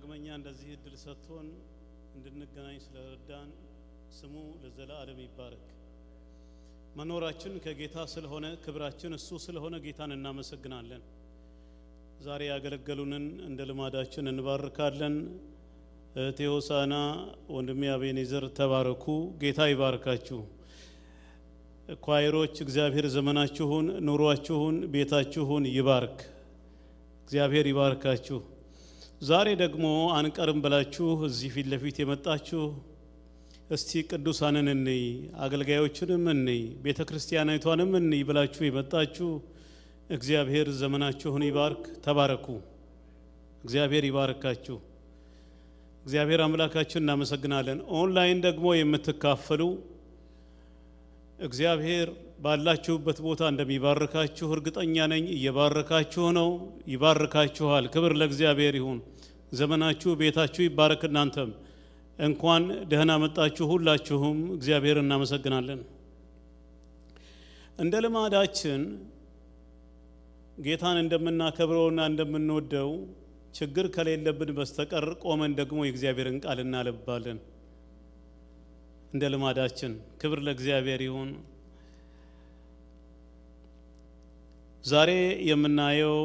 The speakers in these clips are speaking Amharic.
ዳግመኛ እንደዚህ እድል ሰጥቶን እንድንገናኝ ስለረዳን ስሙ ለዘላለም ይባረክ። መኖራችን ከጌታ ስለሆነ ክብራችን እሱ ስለሆነ ጌታን እናመሰግናለን። ዛሬ ያገለገሉንን እንደ ልማዳችን እንባርካለን። እህቴ ሆሳና፣ ወንድሜ አቤኔዘር ተባረኩ። ጌታ ይባርካችሁ። ኳይሮች እግዚአብሔር ዘመናችሁን፣ ኑሯችሁን፣ ቤታችሁን ይባርክ። እግዚአብሔር ይባርካችሁ። ዛሬ ደግሞ አንቀርም ብላችሁ እዚህ ፊት ለፊት የመጣችሁ እስቲ ቅዱሳንን እንይ፣ አገልጋዮችንም እንይ፣ ቤተ ክርስቲያናዊቷንም እንይ ብላችሁ የመጣችሁ እግዚአብሔር ዘመናችሁን ይባርክ። ተባረኩ። እግዚአብሔር ይባርካችሁ። እግዚአብሔር አምላካችን እናመሰግናለን። ኦንላይን ደግሞ የምትካፈሉ እግዚአብሔር ባላችሁበት ቦታ እንደሚባርካችሁ እርግጠኛ ነኝ። እየባረካችሁ ነው፣ ይባርካችኋል። ክብር ለእግዚአብሔር ይሁን። ዘመናችሁ ቤታችሁ ይባረክ። እናንተም እንኳን ደህና መጣችሁ ሁላችሁም እግዚአብሔር እናመሰግናለን። እንደ ልማዳችን ጌታን እንደምናከብረውና እንደምንወደው ችግር ከሌለብን በስተቀር ቆመን ደግሞ የእግዚአብሔርን ቃል እናለባለን። እንደ ልማዳችን ክብር ለእግዚአብሔር ይሁን። ዛሬ የምናየው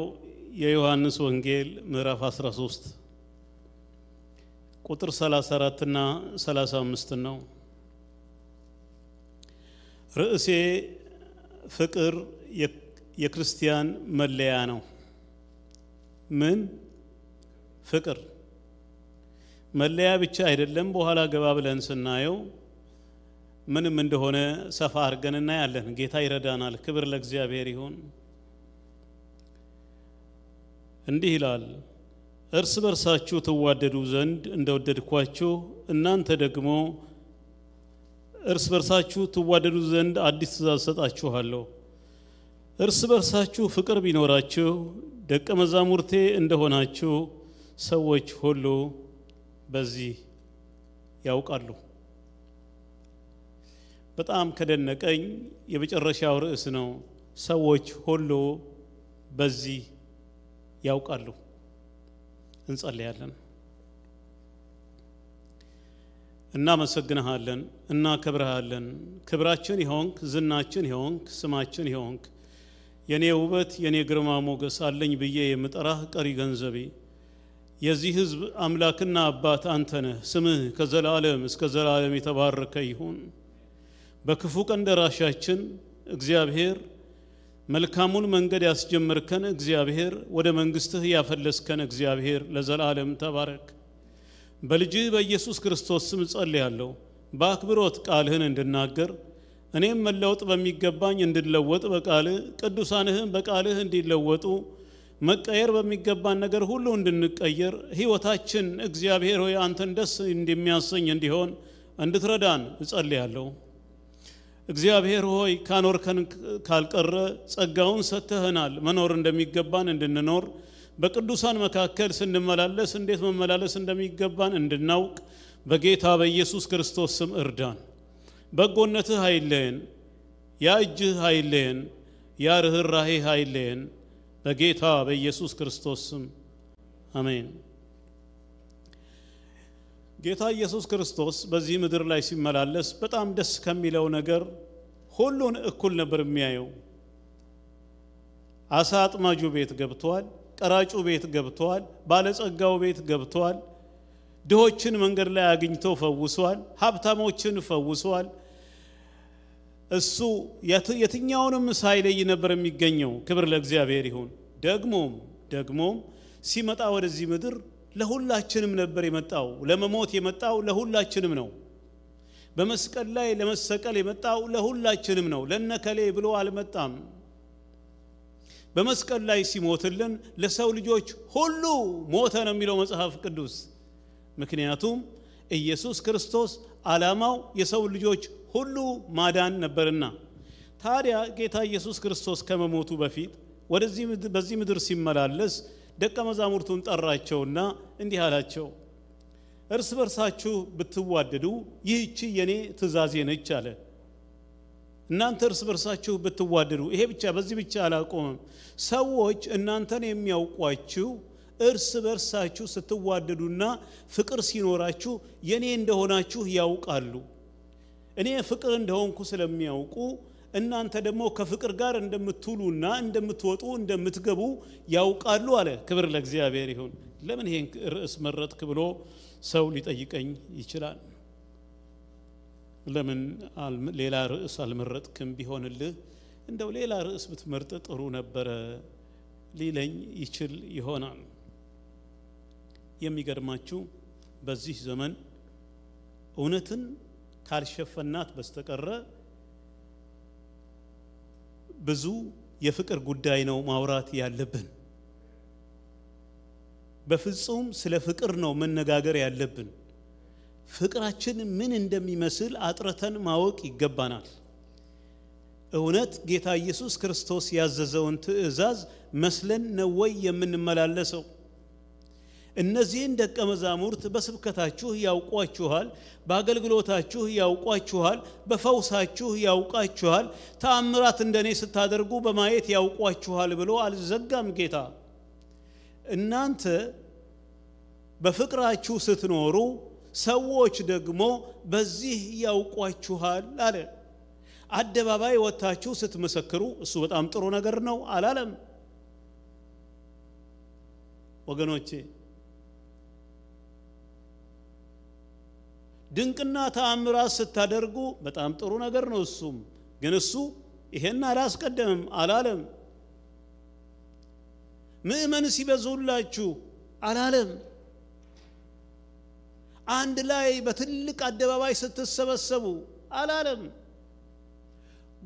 የዮሐንስ ወንጌል ምዕራፍ 13 ቁጥር 34 እና 35 ነው። ርዕሴ ፍቅር የክርስቲያን መለያ ነው። ምን ፍቅር መለያ ብቻ አይደለም። በኋላ ገባ ብለን ስናየው ምንም እንደሆነ ሰፋ አድርገን እናያለን። ጌታ ይረዳናል። ክብር ለእግዚአብሔር ይሁን። እንዲህ ይላል እርስ በርሳችሁ ትዋደዱ ዘንድ እንደወደድኳችሁ እናንተ ደግሞ እርስ በርሳችሁ ትዋደዱ ዘንድ አዲስ ትእዛዝ ሰጣችኋለሁ። እርስ በርሳችሁ ፍቅር ቢኖራችሁ ደቀ መዛሙርቴ እንደሆናችሁ ሰዎች ሁሉ በዚህ ያውቃሉ። በጣም ከደነቀኝ የመጨረሻው ርዕስ ነው። ሰዎች ሁሉ በዚህ ያውቃሉ። እንጸልያለን። እናመሰግንሃለን፣ እናከብረሃለን። ክብራችን ይሆንክ፣ ዝናችን ይሆንክ፣ ስማችን ይሆንክ። የኔ ውበት የኔ ግርማ ሞገስ አለኝ ብዬ የምጠራህ ቀሪ ገንዘቤ የዚህ ሕዝብ አምላክና አባት አንተ ነህ። ስምህ ከዘላለም እስከ ዘላለም የተባረከ ይሁን። በክፉ ቀን ደራሻችን እግዚአብሔር መልካሙን መንገድ ያስጀመርከን እግዚአብሔር፣ ወደ መንግሥትህ ያፈለስከን እግዚአብሔር ለዘላለም ተባረክ። በልጅህ በኢየሱስ ክርስቶስ ስም ጸልያለሁ። በአክብሮት ቃልህን እንድናገር እኔም መለወጥ በሚገባኝ እንድለወጥ በቃልህ ቅዱሳንህን በቃልህ እንዲለወጡ መቀየር በሚገባን ነገር ሁሉ እንድንቀየር ሕይወታችን እግዚአብሔር ሆይ አንተን ደስ እንደሚያሰኝ እንዲሆን እንድትረዳን እጸልያለሁ። እግዚአብሔር ሆይ ካኖርከን ካልቀረ ጸጋውን ሰጥተህናል መኖር እንደሚገባን እንድንኖር በቅዱሳን መካከል ስንመላለስ እንዴት መመላለስ እንደሚገባን እንድናውቅ በጌታ በኢየሱስ ክርስቶስ ስም እርዳን። በጎነትህ አይለየን፣ ያ እጅህ አይለየን፣ ያ ርኅራሄህ አይለየን። በጌታ በኢየሱስ ክርስቶስ ስም አሜን። ጌታ ኢየሱስ ክርስቶስ በዚህ ምድር ላይ ሲመላለስ በጣም ደስ ከሚለው ነገር ሁሉን እኩል ነበር የሚያየው። አሳ አጥማጁ ቤት ገብቷል፣ ቀራጩ ቤት ገብቷል፣ ባለጸጋው ቤት ገብቷል፣ ድሆችን መንገድ ላይ አግኝቶ ፈውሷል፣ ሀብታሞችን ፈውሷል። እሱ የትኛውንም ሳይለይ ነበር የሚገኘው። ክብር ለእግዚአብሔር ይሁን። ደግሞም ደግሞም ሲመጣ ወደዚህ ምድር ለሁላችንም ነበር የመጣው። ለመሞት የመጣው ለሁላችንም ነው። በመስቀል ላይ ለመሰቀል የመጣው ለሁላችንም ነው። ለነከሌ ብሎ አልመጣም። በመስቀል ላይ ሲሞትልን ለሰው ልጆች ሁሉ ሞተ ነው የሚለው መጽሐፍ ቅዱስ። ምክንያቱም ኢየሱስ ክርስቶስ ዓላማው የሰው ልጆች ሁሉ ማዳን ነበርና። ታዲያ ጌታ ኢየሱስ ክርስቶስ ከመሞቱ በፊት ወደዚህ በዚህ ምድር ሲመላለስ ደቀ መዛሙርቱን ጠራቸውና እንዲህ አላቸው፣ እርስ በርሳችሁ ብትዋደዱ ይህቺ የኔ ትእዛዜ ነች አለ። እናንተ እርስ በርሳችሁ ብትዋደዱ። ይሄ ብቻ በዚህ ብቻ አላቆመም ሰዎች እናንተን የሚያውቋችሁ እርስ በርሳችሁ ስትዋደዱና ፍቅር ሲኖራችሁ የኔ እንደሆናችሁ ያውቃሉ። እኔ ፍቅር እንደሆንኩ ስለሚያውቁ እናንተ ደግሞ ከፍቅር ጋር እንደምትውሉና እንደምትወጡ እንደምትገቡ ያውቃሉ አለ ክብር ለእግዚአብሔር ይሁን ለምን ይሄን ርዕስ መረጥክ ብሎ ሰው ሊጠይቀኝ ይችላል ለምን ሌላ ርዕስ አልመረጥክም ቢሆንልህ እንደው ሌላ ርዕስ ብትመርጥ ጥሩ ነበረ ሊለኝ ይችል ይሆናል የሚገርማችሁ በዚህ ዘመን እውነትን ካልሸፈናት በስተቀረ ብዙ የፍቅር ጉዳይ ነው ማውራት ያለብን። በፍጹም ስለ ፍቅር ነው መነጋገር ያለብን። ፍቅራችን ምን እንደሚመስል አጥርተን ማወቅ ይገባናል። እውነት ጌታ ኢየሱስ ክርስቶስ ያዘዘውን ትእዛዝ መስለን ነው ወይ የምንመላለሰው? እነዚህን ደቀ መዛሙርት በስብከታችሁ ያውቋችኋል፣ በአገልግሎታችሁ ያውቋችኋል፣ በፈውሳችሁ ያውቃችኋል፣ ተአምራት እንደኔ ስታደርጉ በማየት ያውቋችኋል ብሎ አልዘጋም ጌታ። እናንተ በፍቅራችሁ ስትኖሩ ሰዎች ደግሞ በዚህ ያውቋችኋል አለ። አደባባይ ወጥታችሁ ስትመሰክሩ እሱ በጣም ጥሩ ነገር ነው አላለም ወገኖቼ። ድንቅና ተአምራት ስታደርጉ በጣም ጥሩ ነገር ነው እሱም ግን እሱ ይሄን አላስቀደምም አላለም ምእመን ሲበዙላችሁ አላለም አንድ ላይ በትልቅ አደባባይ ስትሰበሰቡ አላለም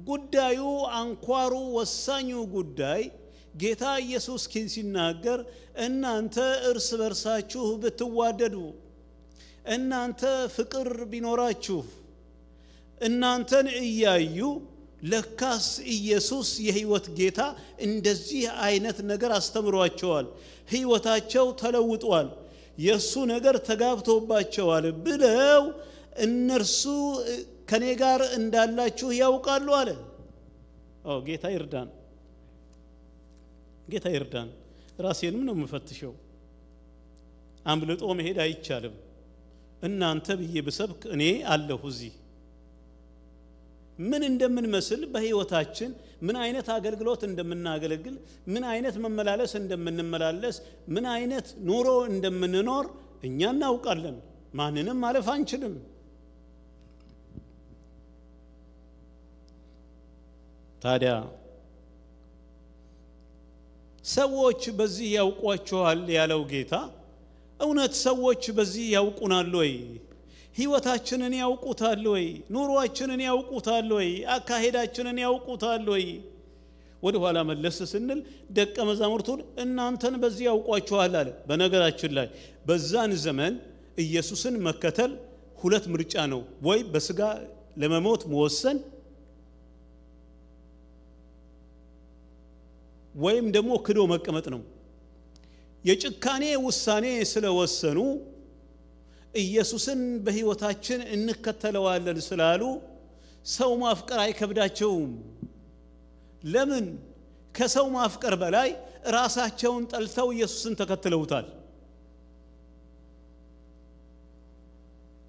ጉዳዩ አንኳሩ ወሳኙ ጉዳይ ጌታ ኢየሱስ ኪን ሲናገር እናንተ እርስ በርሳችሁ ብትዋደዱ እናንተ ፍቅር ቢኖራችሁ እናንተን እያዩ ለካስ ኢየሱስ የህይወት ጌታ እንደዚህ አይነት ነገር አስተምሯቸዋል ህይወታቸው ተለውጧል የእሱ ነገር ተጋብቶባቸዋል ብለው እነርሱ ከኔ ጋር እንዳላችሁ ያውቃሉ አለ ጌታ ይርዳን ጌታ ይርዳን ራሴንም ነው የምፈትሸው አምልጦ መሄድ አይቻልም እናንተ ብዬ ብሰብክ እኔ አለሁ እዚህ ምን እንደምንመስል በህይወታችን ምን አይነት አገልግሎት እንደምናገለግል ምን አይነት መመላለስ እንደምንመላለስ ምን አይነት ኑሮ እንደምንኖር እኛ እናውቃለን ማንንም ማለፍ አንችልም ታዲያ ሰዎች በዚህ ያውቋቸዋል ያለው ጌታ እውነት ሰዎች በዚህ ያውቁናል ወይ ህይወታችንን ያውቁታል ወይ ኑሯችንን ያውቁታል ወይ አካሄዳችንን ያውቁታል ወይ ወደ ኋላ መለስ ስንል ደቀ መዛሙርቱን እናንተን በዚህ ያውቋችኋል አለ በነገራችን ላይ በዛን ዘመን ኢየሱስን መከተል ሁለት ምርጫ ነው ወይ በስጋ ለመሞት መወሰን ወይም ደግሞ ክዶ መቀመጥ ነው የጭካኔ ውሳኔ ስለወሰኑ ኢየሱስን በሕይወታችን እንከተለዋለን ስላሉ ሰው ማፍቀር አይከብዳቸውም። ለምን? ከሰው ማፍቀር በላይ ራሳቸውን ጠልተው ኢየሱስን ተከትለውታል።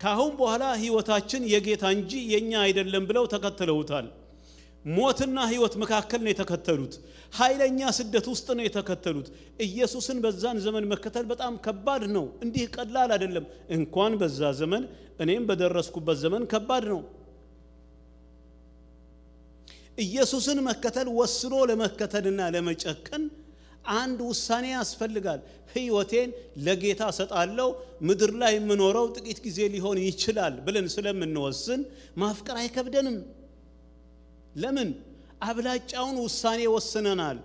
ካሁን በኋላ ሕይወታችን የጌታ እንጂ የእኛ አይደለም ብለው ተከትለውታል። ሞትና ህይወት መካከል ነው የተከተሉት። ኃይለኛ ስደት ውስጥ ነው የተከተሉት። ኢየሱስን በዛን ዘመን መከተል በጣም ከባድ ነው። እንዲህ ቀላል አይደለም። እንኳን በዛ ዘመን እኔም በደረስኩበት ዘመን ከባድ ነው። ኢየሱስን መከተል ወስኖ ለመከተልና ለመጨከን አንድ ውሳኔ ያስፈልጋል። ህይወቴን ለጌታ ሰጣለው ምድር ላይ የምኖረው ጥቂት ጊዜ ሊሆን ይችላል ብለን ስለምንወስን ማፍቀር አይከብደንም። ለምን አብላጫውን ውሳኔ ወስነናል።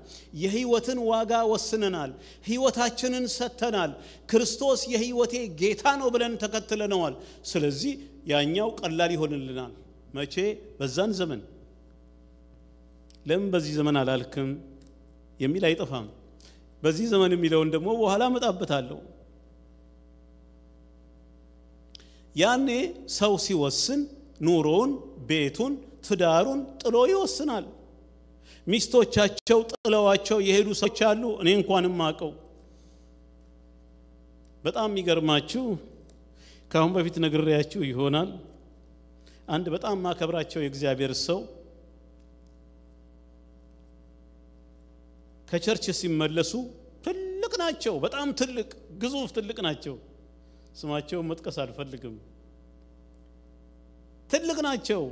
የህይወትን ዋጋ ወስነናል። ህይወታችንን ሰጥተናል። ክርስቶስ የህይወቴ ጌታ ነው ብለን ተከትለነዋል። ስለዚህ ያኛው ቀላል ይሆንልናል። መቼ? በዛን ዘመን። ለምን በዚህ ዘመን አላልክም የሚል አይጠፋም። በዚህ ዘመን የሚለውን ደግሞ በኋላ እመጣበታለሁ። ያኔ ሰው ሲወስን ኑሮውን፣ ቤቱን ትዳሩን ጥሎ ይወስናል። ሚስቶቻቸው ጥለዋቸው የሄዱ ሰዎች አሉ። እኔ እንኳንም አውቀው በጣም የሚገርማችሁ ከአሁን በፊት ነግሬያችሁ ይሆናል። አንድ በጣም ማከብራቸው የእግዚአብሔር ሰው ከቸርች ሲመለሱ ትልቅ ናቸው፣ በጣም ትልቅ ግዙፍ ትልቅ ናቸው። ስማቸውን መጥቀስ አልፈልግም። ትልቅ ናቸው።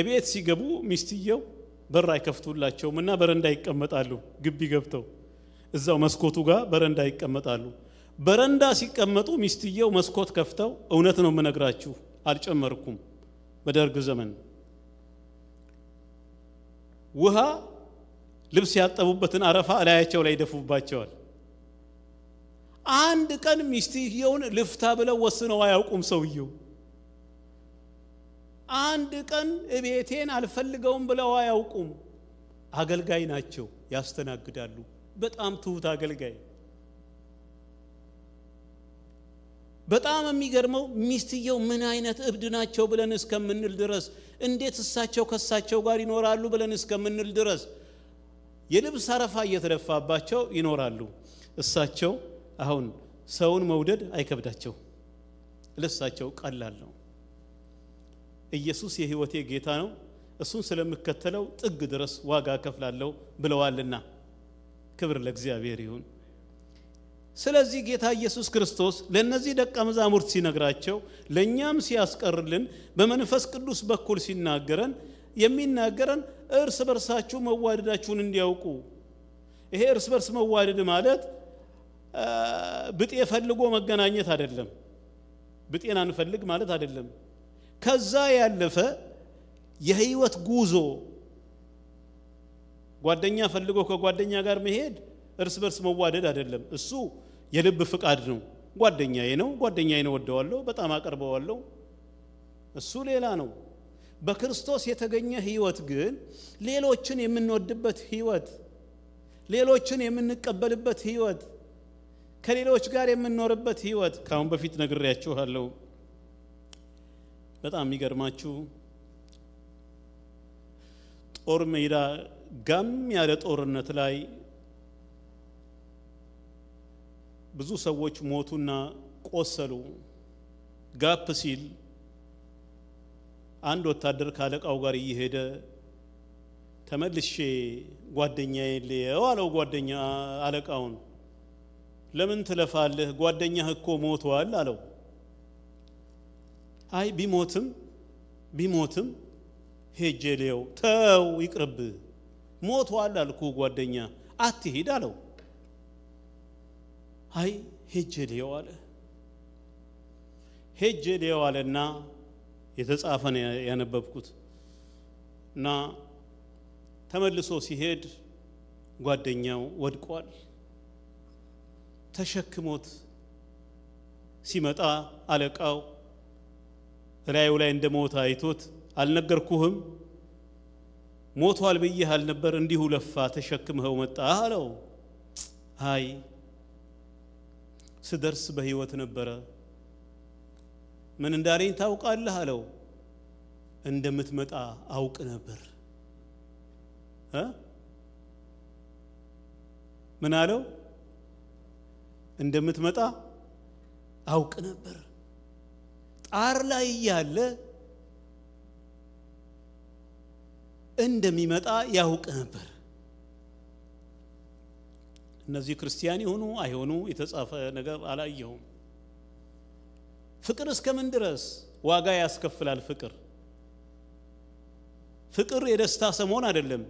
እቤት ሲገቡ ሚስትየው በር አይከፍቱላቸውም እና በረንዳ ይቀመጣሉ። ግቢ ገብተው እዛው መስኮቱ ጋር በረንዳ ይቀመጣሉ። በረንዳ ሲቀመጡ ሚስትየው መስኮት ከፍተው እውነት ነው የምነግራችሁ፣ አልጨመርኩም። በደርግ ዘመን ውሃ ልብስ ያጠቡበትን አረፋ እላያቸው ላይ ይደፉባቸዋል። አንድ ቀን ሚስትየውን ልፍታ ብለው ወስነው አያውቁም ሰውየው አንድ ቀን እቤቴን አልፈልገውም ብለው አያውቁም አገልጋይ ናቸው ያስተናግዳሉ በጣም ትሁት አገልጋይ በጣም የሚገርመው ሚስትየው ምን አይነት እብድ ናቸው ብለን እስከምንል ድረስ እንዴት እሳቸው ከሳቸው ጋር ይኖራሉ ብለን እስከምንል ድረስ የልብስ አረፋ እየተደፋባቸው ይኖራሉ እሳቸው አሁን ሰውን መውደድ አይከብዳቸው ለሳቸው ቀላል ነው ኢየሱስ የህይወቴ ጌታ ነው እሱን ስለምከተለው ጥግ ድረስ ዋጋ ከፍላለሁ ብለዋልና ክብር ለእግዚአብሔር ይሁን ስለዚህ ጌታ ኢየሱስ ክርስቶስ ለእነዚህ ደቀ መዛሙርት ሲነግራቸው ለእኛም ሲያስቀርልን በመንፈስ ቅዱስ በኩል ሲናገረን የሚናገረን እርስ በርሳችሁ መዋደዳችሁን እንዲያውቁ ይሄ እርስ በርስ መዋደድ ማለት ብጤ ፈልጎ መገናኘት አይደለም ብጤን አንፈልግ ማለት አይደለም ከዛ ያለፈ የህይወት ጉዞ ጓደኛ ፈልጎ ከጓደኛ ጋር መሄድ እርስ በርስ መዋደድ አይደለም እሱ የልብ ፍቃድ ነው ጓደኛዬ ነው ጓደኛዬ ነው ወደዋለሁ በጣም አቀርበዋለሁ እሱ ሌላ ነው በክርስቶስ የተገኘ ህይወት ግን ሌሎችን የምንወድበት ህይወት ሌሎችን የምንቀበልበት ህይወት ከሌሎች ጋር የምንኖርበት ህይወት ካሁን በፊት ነግሬያችኋለሁ በጣም የሚገርማችሁ ጦር ሜዳ ጋም ያለ ጦርነት ላይ ብዙ ሰዎች ሞቱና ቆሰሉ። ጋፕ ሲል አንድ ወታደር ካለቃው ጋር እየሄደ ተመልሼ ጓደኛ ልየው አለው። ጓደኛ አለቃውን ለምን ትለፋለህ? ጓደኛህ እኮ ሞቷል አለው። አይ ቢሞትም ቢሞትም ሄጄ ልየው። ተው ይቅርብ፣ ሞቷል አልኩ ጓደኛ፣ አትሄድ አለው። አይ ሄጄ ልየው አለ። ሄጄ ልየው አለና የተጻፈ ነው ያነበብኩት እና ተመልሶ ሲሄድ ጓደኛው ወድቋል። ተሸክሞት ሲመጣ አለቃው ራዩ ላይ እንደ ሞተ አይቶት አልነገርኩህም ሞቷል ብዬህ አልነበር? እንዲሁ ለፋ ተሸክምኸው መጣ አለው። አይ ስደርስ በህይወት ነበረ። ምን እንዳለኝ ታውቃለህ አለው። እንደምትመጣ አውቅ ነበር። ምን አለው? እንደምትመጣ አውቅ ነበር። ጣር ላይ እያለ እንደሚመጣ ያውቅ ነበር። እነዚህ ክርስቲያን የሆኑ አይሆኑ የተጻፈ ነገር አላየሁም። ፍቅር እስከምን ድረስ ዋጋ ያስከፍላል? ፍቅር ፍቅር የደስታ ሰሞን አይደለም።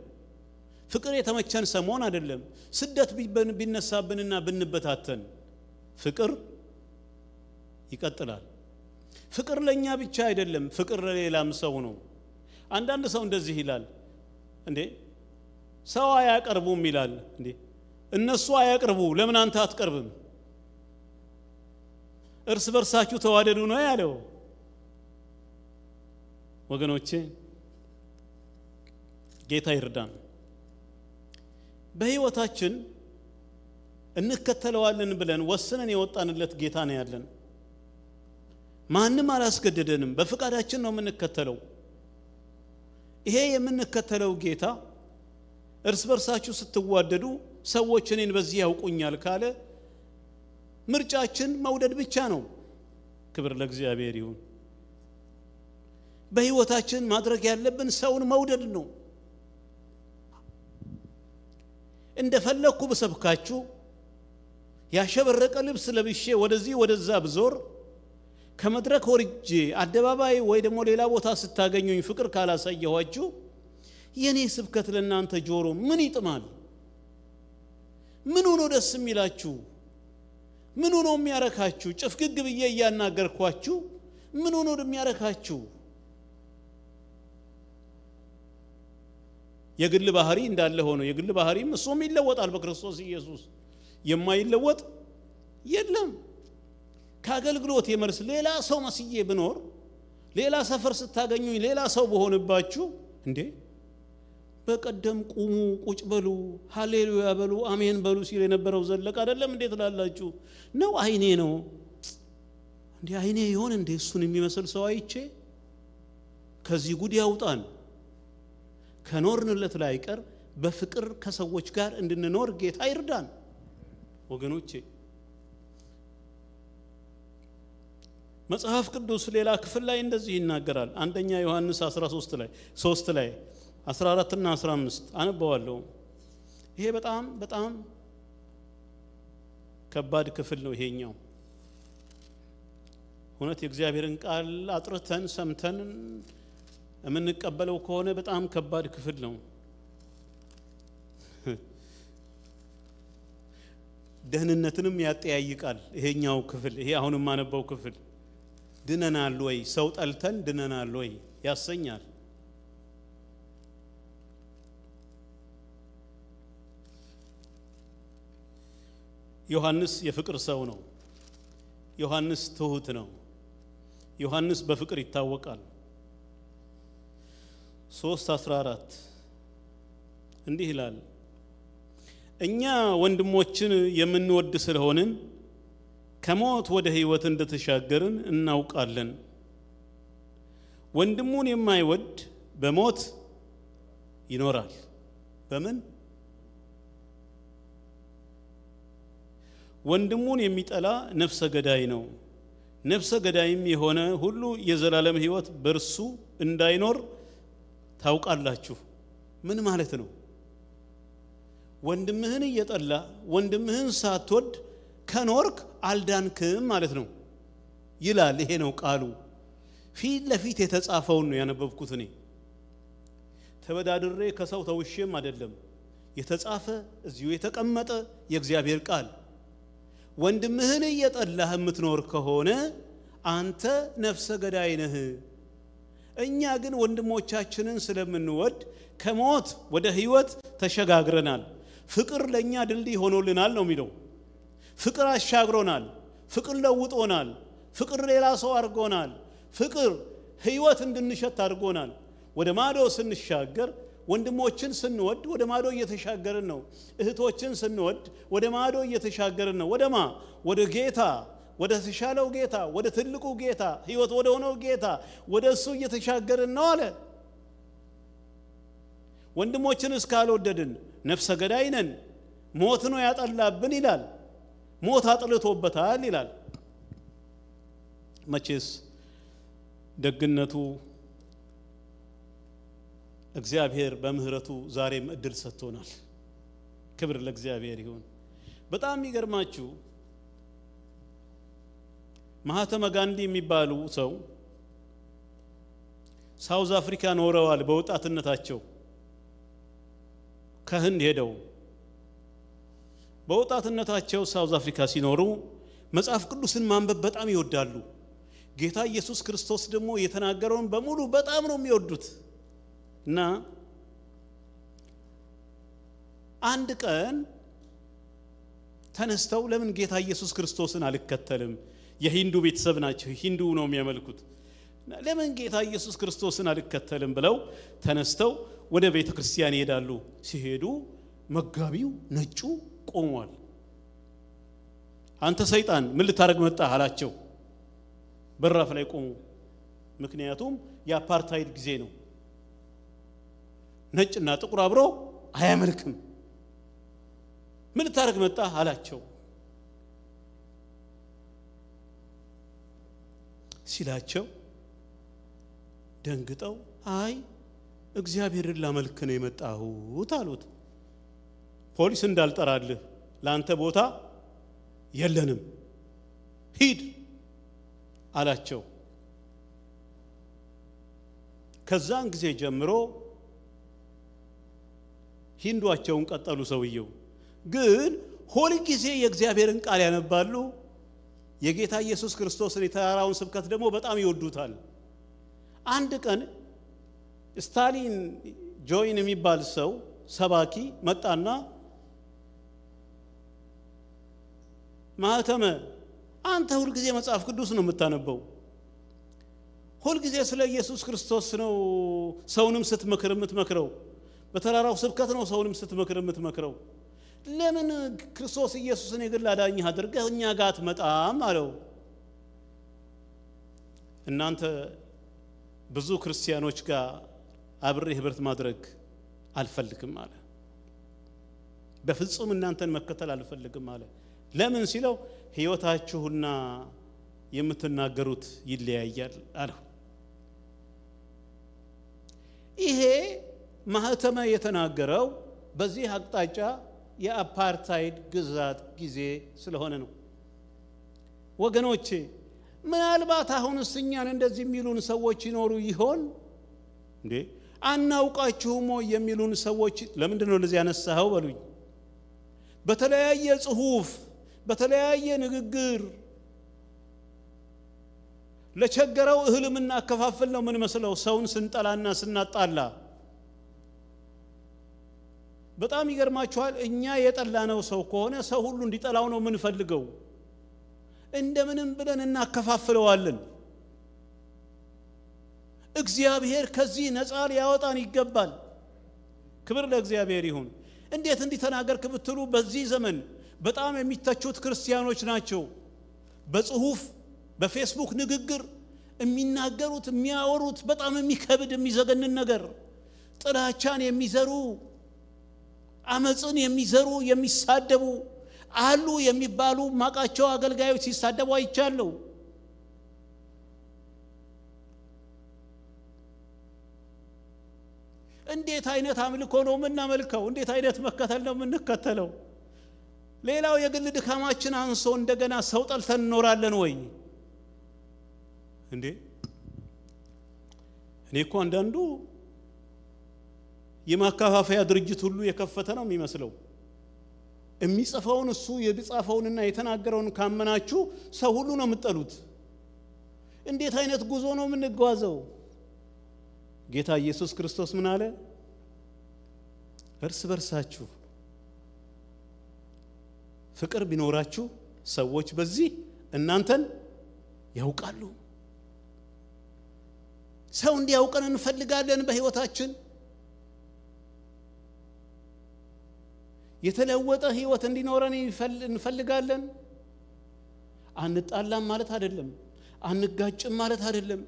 ፍቅር የተመቸን ሰሞን አይደለም። ስደት ቢነሳብንና ብንበታተን ፍቅር ይቀጥላል። ፍቅር ለእኛ ብቻ አይደለም፣ ፍቅር ለሌላም ሰው ነው። አንዳንድ ሰው እንደዚህ ይላል እንዴ ሰው አያቀርቡም ይላል። እንዴ እነሱ አያቀርቡ፣ ለምን አንተ አትቀርብም? እርስ በርሳችሁ ተዋደዱ ነው ያለው። ወገኖቼ ጌታ ይርዳን። በህይወታችን እንከተለዋለን ብለን ወስነን የወጣንለት ጌታ ነው ያለን። ማንም አላስገደደንም በፍቃዳችን ነው የምንከተለው ይሄ የምንከተለው ጌታ እርስ በርሳችሁ ስትዋደዱ ሰዎች እኔን በዚህ ያውቁኛል ካለ ምርጫችን መውደድ ብቻ ነው ክብር ለእግዚአብሔር ይሁን በህይወታችን ማድረግ ያለብን ሰውን መውደድ ነው ፈለግኩ ብሰብካችሁ ያሸበረቀ ልብስ ለብሼ ወደዚህ ወደዛ ብዞር ከመድረክ ወርጄ አደባባይ ወይ ደግሞ ሌላ ቦታ ስታገኙኝ ፍቅር ካላሳየኋችሁ የእኔ ስብከት ለእናንተ ጆሮ ምን ይጥማል? ምን ሆኖ ደስ የሚላችሁ? ምን ሆኖ የሚያረካችሁ? ጭፍግግ ብዬ እያናገርኳችሁ ምን ሆኖ የሚያረካችሁ? የግል ባህሪ እንዳለ ሆኖ የግል ባህሪም እሱም ይለወጣል በክርስቶስ ኢየሱስ የማይለወጥ የለም። ከአገልግሎት የመልስ ሌላ ሰው መስዬ ብኖር ሌላ ሰፈር ስታገኙኝ ሌላ ሰው በሆንባችሁ እንዴ በቀደም ቁሙ ቁጭ በሉ ሀሌሉያ በሉ አሜን በሉ ሲል የነበረው ዘለቅ አይደለም እንዴ ትላላችሁ ነው አይኔ ነው እንዴ አይኔ ይሆን እንዴ እሱን የሚመስል ሰው አይቼ ከዚህ ጉድ ያውጣን ከኖርንለት ላይ ቀር በፍቅር ከሰዎች ጋር እንድንኖር ጌታ ይርዳን ወገኖቼ መጽሐፍ ቅዱስ ሌላ ክፍል ላይ እንደዚህ ይናገራል አንደኛ ዮሐንስ 13 ላይ 3 ላይ 14 እና 15 አንበዋለሁ። ይሄ በጣም በጣም ከባድ ክፍል ነው ይሄኛው እውነት የእግዚአብሔርን ቃል አጥርተን ሰምተን የምንቀበለው ከሆነ በጣም ከባድ ክፍል ነው ደህንነትንም ያጠያይቃል ይሄኛው ክፍል ይሄ አሁን የማነበው ክፍል ድነናል ወይ ሰው ጠልተን ድነናል ወይ ያሰኛል ዮሐንስ የፍቅር ሰው ነው ዮሐንስ ትሁት ነው ዮሐንስ በፍቅር ይታወቃል 3 14 እንዲህ ይላል እኛ ወንድሞችን የምንወድ ስለሆንን ከሞት ወደ ህይወት እንደተሻገርን እናውቃለን። ወንድሙን የማይወድ በሞት ይኖራል። በምን ወንድሙን የሚጠላ ነፍሰ ገዳይ ነው። ነፍሰ ገዳይም የሆነ ሁሉ የዘላለም ህይወት በእርሱ እንዳይኖር ታውቃላችሁ። ምን ማለት ነው? ወንድምህን እየጠላ ወንድምህን ሳትወድ ከኖርክ አልዳንክም ማለት ነው ይላል። ይሄ ነው ቃሉ። ፊት ለፊት የተጻፈውን ነው ያነበብኩት እኔ ተበዳድሬ ከሰው ተውሼም አይደለም። የተጻፈ እዚሁ የተቀመጠ የእግዚአብሔር ቃል ወንድምህን እየጠላህ የምትኖር ከሆነ አንተ ነፍሰ ገዳይ ነህ። እኛ ግን ወንድሞቻችንን ስለምንወድ ከሞት ወደ ህይወት ተሸጋግረናል። ፍቅር ለእኛ ድልድይ ሆኖልናል ነው የሚለው ፍቅር አሻግሮናል። ፍቅር ለውጦናል። ፍቅር ሌላ ሰው አድርጎናል። ፍቅር ህይወት እንድንሸት አድርጎናል። ወደ ማዶ ስንሻገር ወንድሞችን ስንወድ ወደ ማዶ እየተሻገርን ነው። እህቶችን ስንወድ ወደ ማዶ እየተሻገርን ነው። ወደ ማ ወደ ጌታ ወደ ተሻለው ጌታ ወደ ትልቁ ጌታ ህይወት ወደ ሆነው ጌታ ወደ እሱ እየተሻገርን ነው አለ። ወንድሞችን እስካልወደድን ነፍሰ ገዳይ ነን፣ ሞት ነው ያጠላብን ይላል። ሞት አጥልቶበታል ይላል። መቼስ ደግነቱ እግዚአብሔር በምህረቱ ዛሬም እድል ሰጥቶናል። ክብር ለእግዚአብሔር ይሁን። በጣም የሚገርማችሁ ማህተመ ጋንዲ የሚባሉ ሰው ሳውዝ አፍሪካ ኖረዋል። በወጣትነታቸው ከህንድ ሄደው በወጣትነታቸው ሳውዝ አፍሪካ ሲኖሩ መጽሐፍ ቅዱስን ማንበብ በጣም ይወዳሉ። ጌታ ኢየሱስ ክርስቶስ ደግሞ የተናገረውን በሙሉ በጣም ነው የሚወዱት እና አንድ ቀን ተነስተው ለምን ጌታ ኢየሱስ ክርስቶስን አልከተልም? የሂንዱ ቤተሰብ ናቸው፣ ሂንዱ ነው የሚያመልኩት። ለምን ጌታ ኢየሱስ ክርስቶስን አልከተልም ብለው ተነስተው ወደ ቤተ ክርስቲያን ይሄዳሉ። ሲሄዱ መጋቢው ነጩ ቆሟል። አንተ ሰይጣን ምን ልታደርግ መጣ አላቸው። በራፍ ላይ ቆሙ። ምክንያቱም የአፓርታይድ ጊዜ ነው። ነጭና ጥቁር አብሮ አያመልክም። ምን ልታደርግ መጣ አላቸው። ሲላቸው ደንግጠው አይ እግዚአብሔርን ላመልክ ነው የመጣሁት አሉት። ፖሊስ እንዳልጠራልህ ለአንተ ቦታ የለንም ሂድ አላቸው። ከዛን ጊዜ ጀምሮ ሂንዷቸውን ቀጠሉ። ሰውየው ግን ሁል ጊዜ የእግዚአብሔርን ቃል ያነባሉ። የጌታ ኢየሱስ ክርስቶስን የተራራውን ስብከት ደግሞ በጣም ይወዱታል። አንድ ቀን ስታሊን ጆይን የሚባል ሰው ሰባኪ መጣና ማህተመ አንተ ሁልጊዜ መጽሐፍ ቅዱስ ነው የምታነበው ሁልጊዜ ስለ ኢየሱስ ክርስቶስ ነው ሰውንም ስትመክር የምትመክረው በተራራው ስብከት ነው ሰውንም ስትመክር የምትመክረው ለምን ክርስቶስ ኢየሱስን የግል አዳኝ አድርገህ እኛ ጋር አትመጣም አለው እናንተ ብዙ ክርስቲያኖች ጋር አብሬ ህብረት ማድረግ አልፈልግም አለ በፍጹም እናንተን መከተል አልፈልግም አለ ለምን ሲለው ህይወታችሁና የምትናገሩት ይለያያል አለው ይሄ ማህተመ የተናገረው በዚህ አቅጣጫ የአፓርታይድ ግዛት ጊዜ ስለሆነ ነው ወገኖቼ ምናልባት አሁንስ እኛን እንደዚህ የሚሉን ሰዎች ይኖሩ ይሆን እንዴ አናውቃችሁም ወይ የሚሉን ሰዎች ለምንድን ነው እንደዚህ ያነሳኸው በሉኝ በተለያየ ጽሁፍ በተለያየ ንግግር ለቸገረው እህል የምናከፋፍል ነው የምንመስለው ሰውን ስንጠላና ስናጣላ በጣም ይገርማችኋል እኛ የጠላነው ሰው ከሆነ ሰው ሁሉ እንዲጠላው ነው የምንፈልገው እንደምንም ብለን እናከፋፍለዋለን እግዚአብሔር ከዚህ ነፃ ሊያወጣን ይገባል ክብር ለእግዚአብሔር ይሁን እንዴት እንዲህ ተናገርክ ብትሉ በዚህ ዘመን በጣም የሚተቹት ክርስቲያኖች ናቸው። በጽሁፍ በፌስቡክ ንግግር የሚናገሩት የሚያወሩት በጣም የሚከብድ የሚዘገንን ነገር ጥላቻን የሚዘሩ አመፅን የሚዘሩ የሚሳደቡ አሉ የሚባሉ ማቃቸው አገልጋዮች ሲሳደቡ አይቻለሁ። እንዴት አይነት አምልኮ ነው የምናመልከው? እንዴት አይነት መከተል ነው የምንከተለው? ሌላው የግል ድካማችን አንሶ እንደገና ሰው ጠልተን እንኖራለን ወይ እንዴ እኔ እኮ አንዳንዱ የማከፋፈያ ድርጅት ሁሉ የከፈተ ነው የሚመስለው የሚጽፈውን እሱ የጻፈውንና የተናገረውን ካመናችሁ ሰው ሁሉ ነው የምጠሉት እንዴት አይነት ጉዞ ነው የምንጓዘው ጌታ ኢየሱስ ክርስቶስ ምን አለ እርስ በርሳችሁ ፍቅር ቢኖራችሁ ሰዎች በዚህ እናንተን ያውቃሉ። ሰው እንዲያውቀን እንፈልጋለን በህይወታችን። የተለወጠ ህይወት እንዲኖረን እንፈልጋለን። አንጣላም ማለት አይደለም፣ አንጋጭም ማለት አይደለም።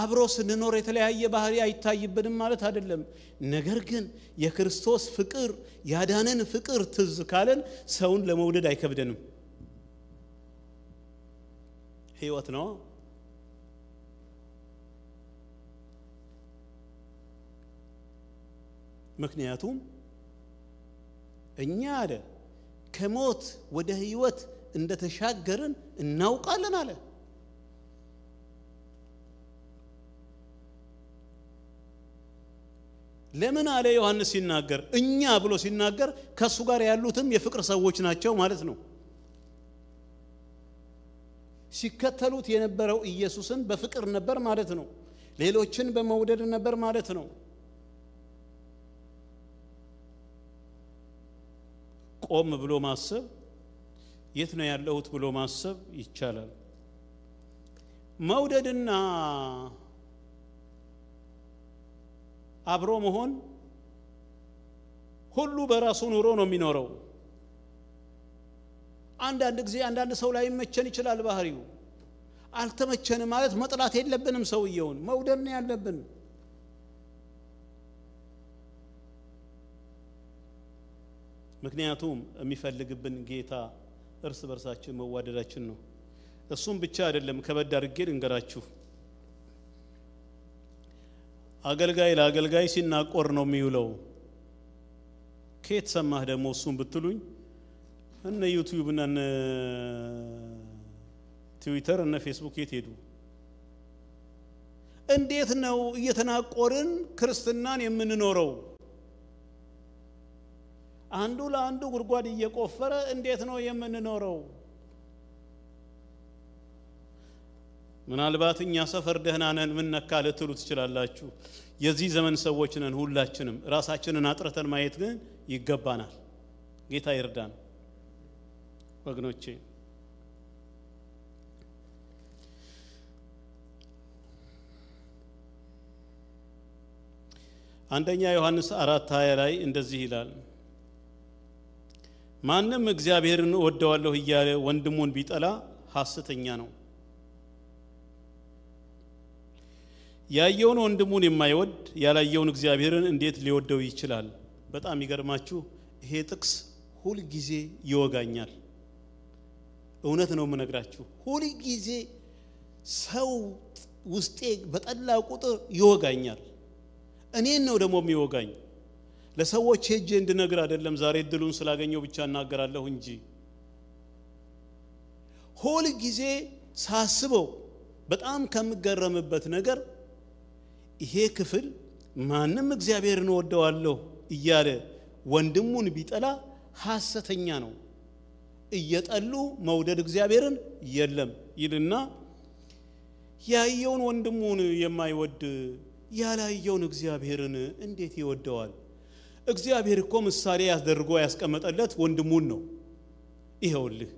አብሮ ስንኖር የተለያየ ባህሪ አይታይብንም ማለት አይደለም። ነገር ግን የክርስቶስ ፍቅር ያዳነን ፍቅር ትዝ ካለን ሰውን ለመውደድ አይከብደንም። ህይወት ነው። ምክንያቱም እኛ አለ ከሞት ወደ ህይወት እንደተሻገርን እናውቃለን አለ። ለምን አለ ዮሐንስ ሲናገር እኛ ብሎ ሲናገር ከእሱ ጋር ያሉትም የፍቅር ሰዎች ናቸው ማለት ነው ሲከተሉት የነበረው ኢየሱስን በፍቅር ነበር ማለት ነው ሌሎችን በመውደድ ነበር ማለት ነው ቆም ብሎ ማሰብ የት ነው ያለሁት ብሎ ማሰብ ይቻላል መውደድና አብሮ መሆን ሁሉ በራሱ ኑሮ ነው የሚኖረው አንዳንድ ጊዜ አንዳንድ ሰው ላይ መቸን ይችላል ባህሪው አልተመቸን ማለት መጥላት የለብንም ሰውየውን መውደድ ነው ያለብን ምክንያቱም የሚፈልግብን ጌታ እርስ በርሳችን መዋደዳችን ነው እሱም ብቻ አይደለም ከበድ አድርጌ ልንገራችሁ አገልጋይ ለአገልጋይ ሲናቆር ነው የሚውለው ከየት ሰማህ ደግሞ እሱን ብትሉኝ እነ ዩቲዩብ እና እነ ትዊተር እነ ፌስቡክ የት ሄዱ እንዴት ነው እየተናቆርን ክርስትናን የምንኖረው አንዱ ለአንዱ ጉድጓድ እየቆፈረ እንዴት ነው የምንኖረው ምናልባት እኛ ሰፈር ደህና ነን ምነካ ልትሉ ትችላላችሁ የዚህ ዘመን ሰዎች ነን ሁላችንም ራሳችንን አጥረተን ማየት ግን ይገባናል ጌታ ይርዳን ወግኖቼ አንደኛ ዮሐንስ አራት ሀያ ላይ እንደዚህ ይላል ማንም እግዚአብሔርን እወደዋለሁ እያለ ወንድሙን ቢጠላ ሐሰተኛ ነው ያየውን ወንድሙን የማይወድ ያላየውን እግዚአብሔርን እንዴት ሊወደው ይችላል? በጣም ይገርማችሁ፣ ይሄ ጥቅስ ሁል ጊዜ ይወጋኛል። እውነት ነው የምነግራችሁ። ሁል ጊዜ ሰው ውስጤ በጠላ ቁጥር ይወጋኛል። እኔን ነው ደግሞ የሚወጋኝ። ለሰዎች ሄጄ እንድነግር አይደለም። ዛሬ እድሉን ስላገኘው ብቻ እናገራለሁ እንጂ ሁል ጊዜ ሳስበው በጣም ከምገረምበት ነገር ይሄ ክፍል ማንም እግዚአብሔርን እወደዋለሁ እያለ ወንድሙን ቢጠላ ሐሰተኛ ነው። እየጠሉ መውደድ እግዚአብሔርን የለም ይልና ያየውን ወንድሙን የማይወድ ያላየውን እግዚአብሔርን እንዴት ይወደዋል? እግዚአብሔር እኮ ምሳሌ ያስደርጎ ያስቀመጠለት ወንድሙን ነው። ይኸውልህ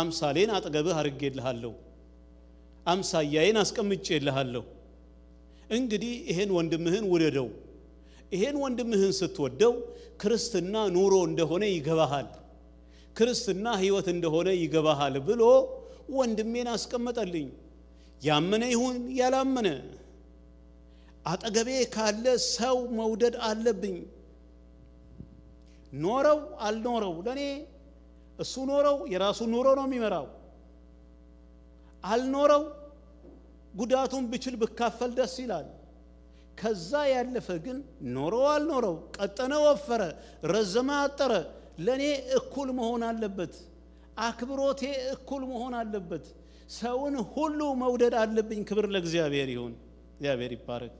አምሳሌን አጠገብህ አድርጌልሃለሁ፣ አምሳያዬን አስቀምጬልሃለሁ እንግዲህ ይሄን ወንድምህን ውደደው። ይሄን ወንድምህን ስትወደው ክርስትና ኑሮ እንደሆነ ይገባሃል፣ ክርስትና ህይወት እንደሆነ ይገባሃል ብሎ ወንድሜን አስቀመጠልኝ። ያመነ ይሁን ያላመነ አጠገቤ ካለ ሰው መውደድ አለብኝ። ኖረው አልኖረው ለእኔ እሱ ኖረው የራሱ ኑሮ ነው የሚመራው። አልኖረው ጉዳቱን ብችል ብካፈል ደስ ይላል ከዛ ያለፈ ግን ኖረው አልኖረው ቀጠነ ወፈረ ረዘመ አጠረ ለእኔ እኩል መሆን አለበት አክብሮቴ እኩል መሆን አለበት ሰውን ሁሉ መውደድ አለብኝ ክብር ለእግዚአብሔር ይሁን እግዚአብሔር ይባረክ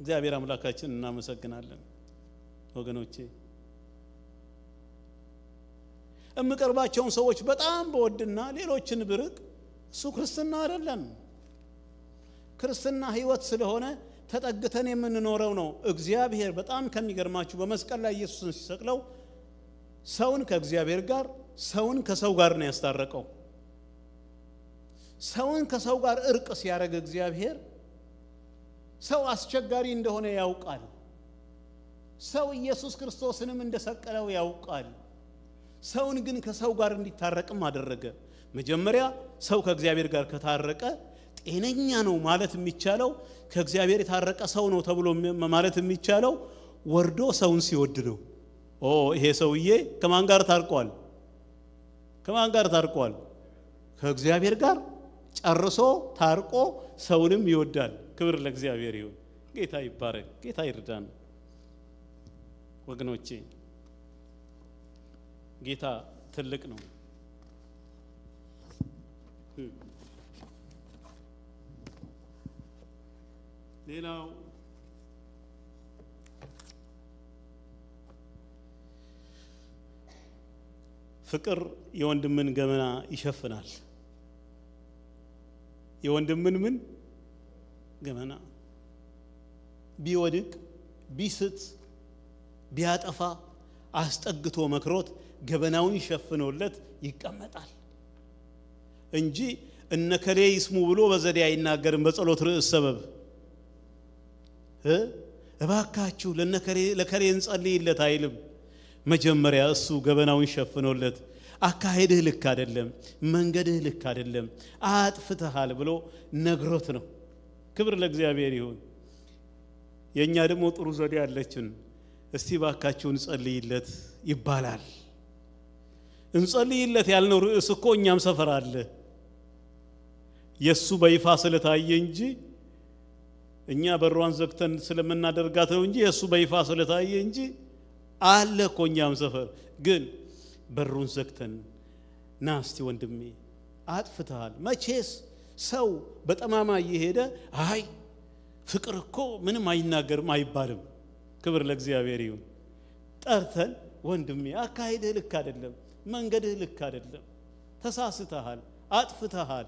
እግዚአብሔር አምላካችን እናመሰግናለን ወገኖቼ የምቀርባቸውን ሰዎች በጣም በወድና ሌሎችን ብርቅ እሱ ክርስትና አይደለም። ክርስትና ህይወት ስለሆነ ተጠግተን የምንኖረው ነው። እግዚአብሔር በጣም ከሚገርማችሁ በመስቀል ላይ ኢየሱስን ሲሰቅለው ሰውን ከእግዚአብሔር ጋር ሰውን ከሰው ጋር ነው ያስታረቀው። ሰውን ከሰው ጋር እርቅ ሲያደርግ እግዚአብሔር ሰው አስቸጋሪ እንደሆነ ያውቃል። ሰው ኢየሱስ ክርስቶስንም እንደሰቀለው ያውቃል። ሰውን ግን ከሰው ጋር እንዲታረቅም አደረገ። መጀመሪያ ሰው ከእግዚአብሔር ጋር ከታረቀ ጤነኛ ነው ማለት የሚቻለው ከእግዚአብሔር የታረቀ ሰው ነው ተብሎ ማለት የሚቻለው ወርዶ ሰውን ሲወድ ነው። ኦ ይሄ ሰውዬ ከማን ጋር ታርቋል? ከማን ጋር ታርቋል? ከእግዚአብሔር ጋር ጨርሶ ታርቆ ሰውንም ይወዳል። ክብር ለእግዚአብሔር ይሁን። ጌታ ይባረክ። ጌታ ይርዳን። ወገኖቼ ጌታ ትልቅ ነው። ليلى ፍቅር የወንድምን ገመና ይሸፍናል። የወንድምን ምን ገመና ቢወድቅ ቢስት ቢያጠፋ አስጠግቶ መክሮት ገበናውን ሸፍኖለት ይቀመጣል እንጂ እነከሌ ይስሙ ብሎ በዘዴ አይናገርም በጸሎት ርዕስ ሰበብ እባካችሁ ለከሬ እንጸልይለት አይልም። መጀመሪያ እሱ ገበናውን ሸፍኖለት አካሄድህ ልክ አይደለም፣ መንገድህ ልክ አይደለም፣ አጥፍተሃል ብሎ ነግሮት ነው። ክብር ለእግዚአብሔር ይሁን። የእኛ ደግሞ ጥሩ ዘዴ አለችን። እስቲ ባካችሁ እንጸልይለት ይባላል። እንጸልይለት ያልነው ርዕስ እኮ እኛም ሰፈር አለ። የእሱ በይፋ ስለታየ እንጂ እኛ በሯን ዘግተን ስለምናደርጋት ነው እንጂ እሱ በይፋ ስለታየ እንጂ አለ እኮ እኛም ሰፈር ግን በሩን ዘግተን ናስቲ ወንድሜ አጥፍተሃል። መቼስ ሰው በጠማማ እየሄደ አይ ፍቅር እኮ ምንም አይናገርም አይባልም። ክብር ለእግዚአብሔር ይሁን። ጠርተን ወንድሜ አካሄድህ ልክ አይደለም፣ መንገድህ ልክ አይደለም፣ ተሳስተሃል፣ አጥፍተሃል፣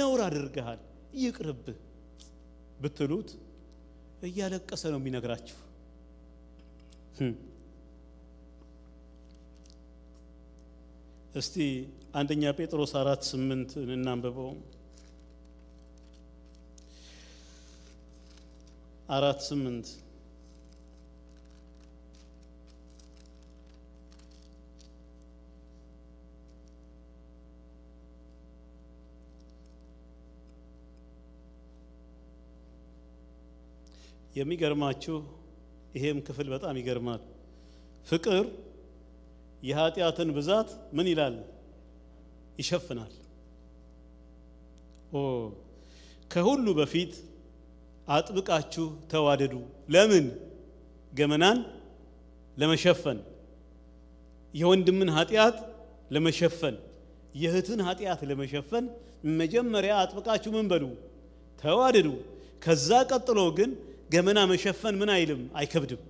ነውር አድርገሃል፣ ይቅርብህ ብትሉት እያለቀሰ ነው የሚነግራችሁ። እስቲ አንደኛ ጴጥሮስ አራት ስምንት እናንብበው። አራት ስምንት የሚገርማችሁ ይሄም ክፍል በጣም ይገርማል። ፍቅር የኃጢአትን ብዛት ምን ይላል? ይሸፍናል። ኦ ከሁሉ በፊት አጥብቃችሁ ተዋደዱ። ለምን? ገመናን ለመሸፈን፣ የወንድምን ኃጢአት ለመሸፈን፣ የእህትን ኃጢአት ለመሸፈን መጀመሪያ አጥብቃችሁ ምን በሉ? ተዋደዱ። ከዛ ቀጥሎ ግን ገመና መሸፈን ምን አይልም አይከብድም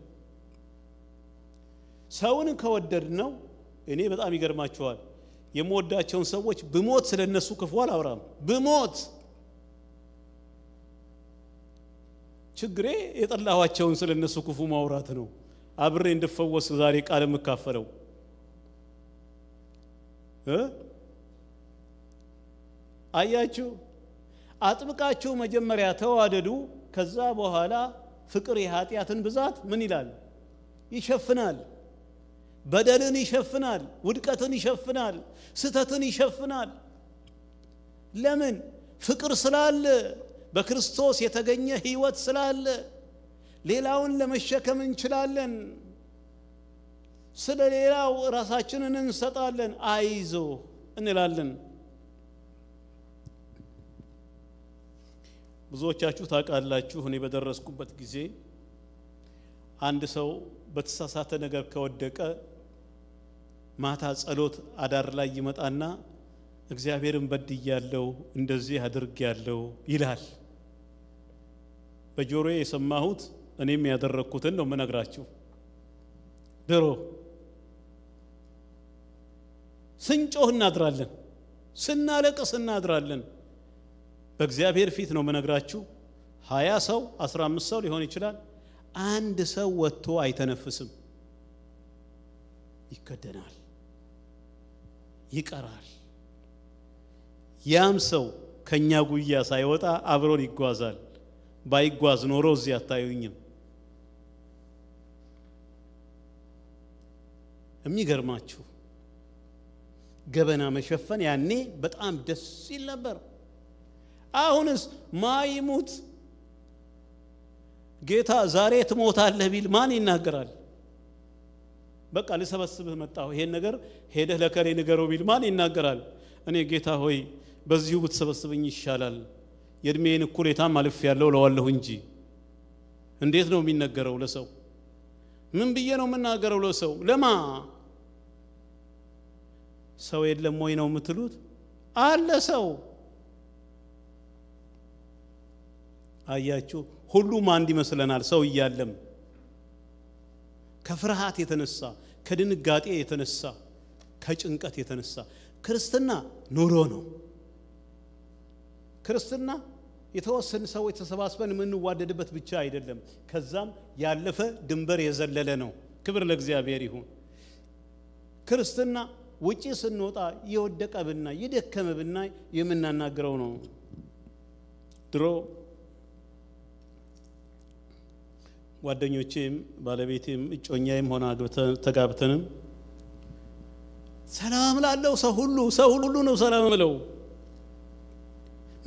ሰውን ከወደድ ነው እኔ በጣም ይገርማቸዋል የምወዳቸውን ሰዎች ብሞት ስለ እነሱ ክፉ አላውራም። ብሞት ችግሬ የጠላኋቸውን ስለ እነሱ ክፉ ማውራት ነው አብሬ እንድፈወስ ዛሬ ቃል የምካፈለው አያችሁ አጥብቃችሁ መጀመሪያ ተዋደዱ ከዛ በኋላ ፍቅር የኃጢአትን ብዛት ምን ይላል ይሸፍናል በደልን ይሸፍናል ውድቀትን ይሸፍናል ስተትን ይሸፍናል ለምን ፍቅር ስላለ በክርስቶስ የተገኘ ህይወት ስላለ ሌላውን ለመሸከም እንችላለን ስለ ሌላው ራሳችንን እንሰጣለን አይዞ እንላለን ብዙዎቻችሁ ታውቃላችሁ። እኔ በደረስኩበት ጊዜ አንድ ሰው በተሳሳተ ነገር ከወደቀ ማታ ጸሎት አዳር ላይ ይመጣና እግዚአብሔርን በድያለሁ፣ እንደዚህ አድርጌያለሁ ይላል። በጆሮዬ የሰማሁት እኔም ያደረግኩትን ነው የምነግራችሁ። ድሮ ስንጮህ እናድራለን፣ ስናለቅስ እናድራለን። በእግዚአብሔር ፊት ነው የምነግራችሁ። ሀያ ሰው አስራ አምስት ሰው ሊሆን ይችላል። አንድ ሰው ወጥቶ አይተነፍስም፣ ይከደናል፣ ይቀራል። ያም ሰው ከእኛ ጉያ ሳይወጣ አብሮን ይጓዛል። ባይጓዝ ኖሮ እዚህ አታዩኝም። የሚገርማችሁ ገበና መሸፈን ያኔ በጣም ደስ ይል ነበር። አሁንስ ማይሙት ጌታ ዛሬ ትሞታለህ ቢል ማን ይናገራል? በቃ ልሰበስብህ መጣሁ ይሄን ነገር ሄደህ ለከሬ ንገረው ቢል ማን ይናገራል? እኔ ጌታ ሆይ በዚሁ ብትሰበስብኝ ይሻላል፣ የእድሜዬን እኩሌታም አልፍ ያለው ለዋለሁ እንጂ እንዴት ነው የሚነገረው ለሰው? ምን ብዬ ነው የምናገረው ለሰው? ለማ ሰው የለም ወይ ነው የምትሉት? አለ ሰው አያችሁ ሁሉም አንድ ይመስለናል ሰው እያለም ከፍርሃት የተነሳ ከድንጋጤ የተነሳ ከጭንቀት የተነሳ ክርስትና ኑሮ ነው ክርስትና የተወሰኑ ሰዎች ተሰባስበን የምንዋደድበት ብቻ አይደለም ከዛም ያለፈ ድንበር የዘለለ ነው ክብር ለእግዚአብሔር ይሁን ክርስትና ውጪ ስንወጣ የወደቀ ብናይ የደከመ ብናይ የምናናግረው ነው ድሮ ጓደኞቼም ባለቤቴም እጮኛዬም ሆነ ተጋብተንም ሰላም ላለው ሰው ሁሉ ሰው ሁሉ ነው ሰላም ምለው?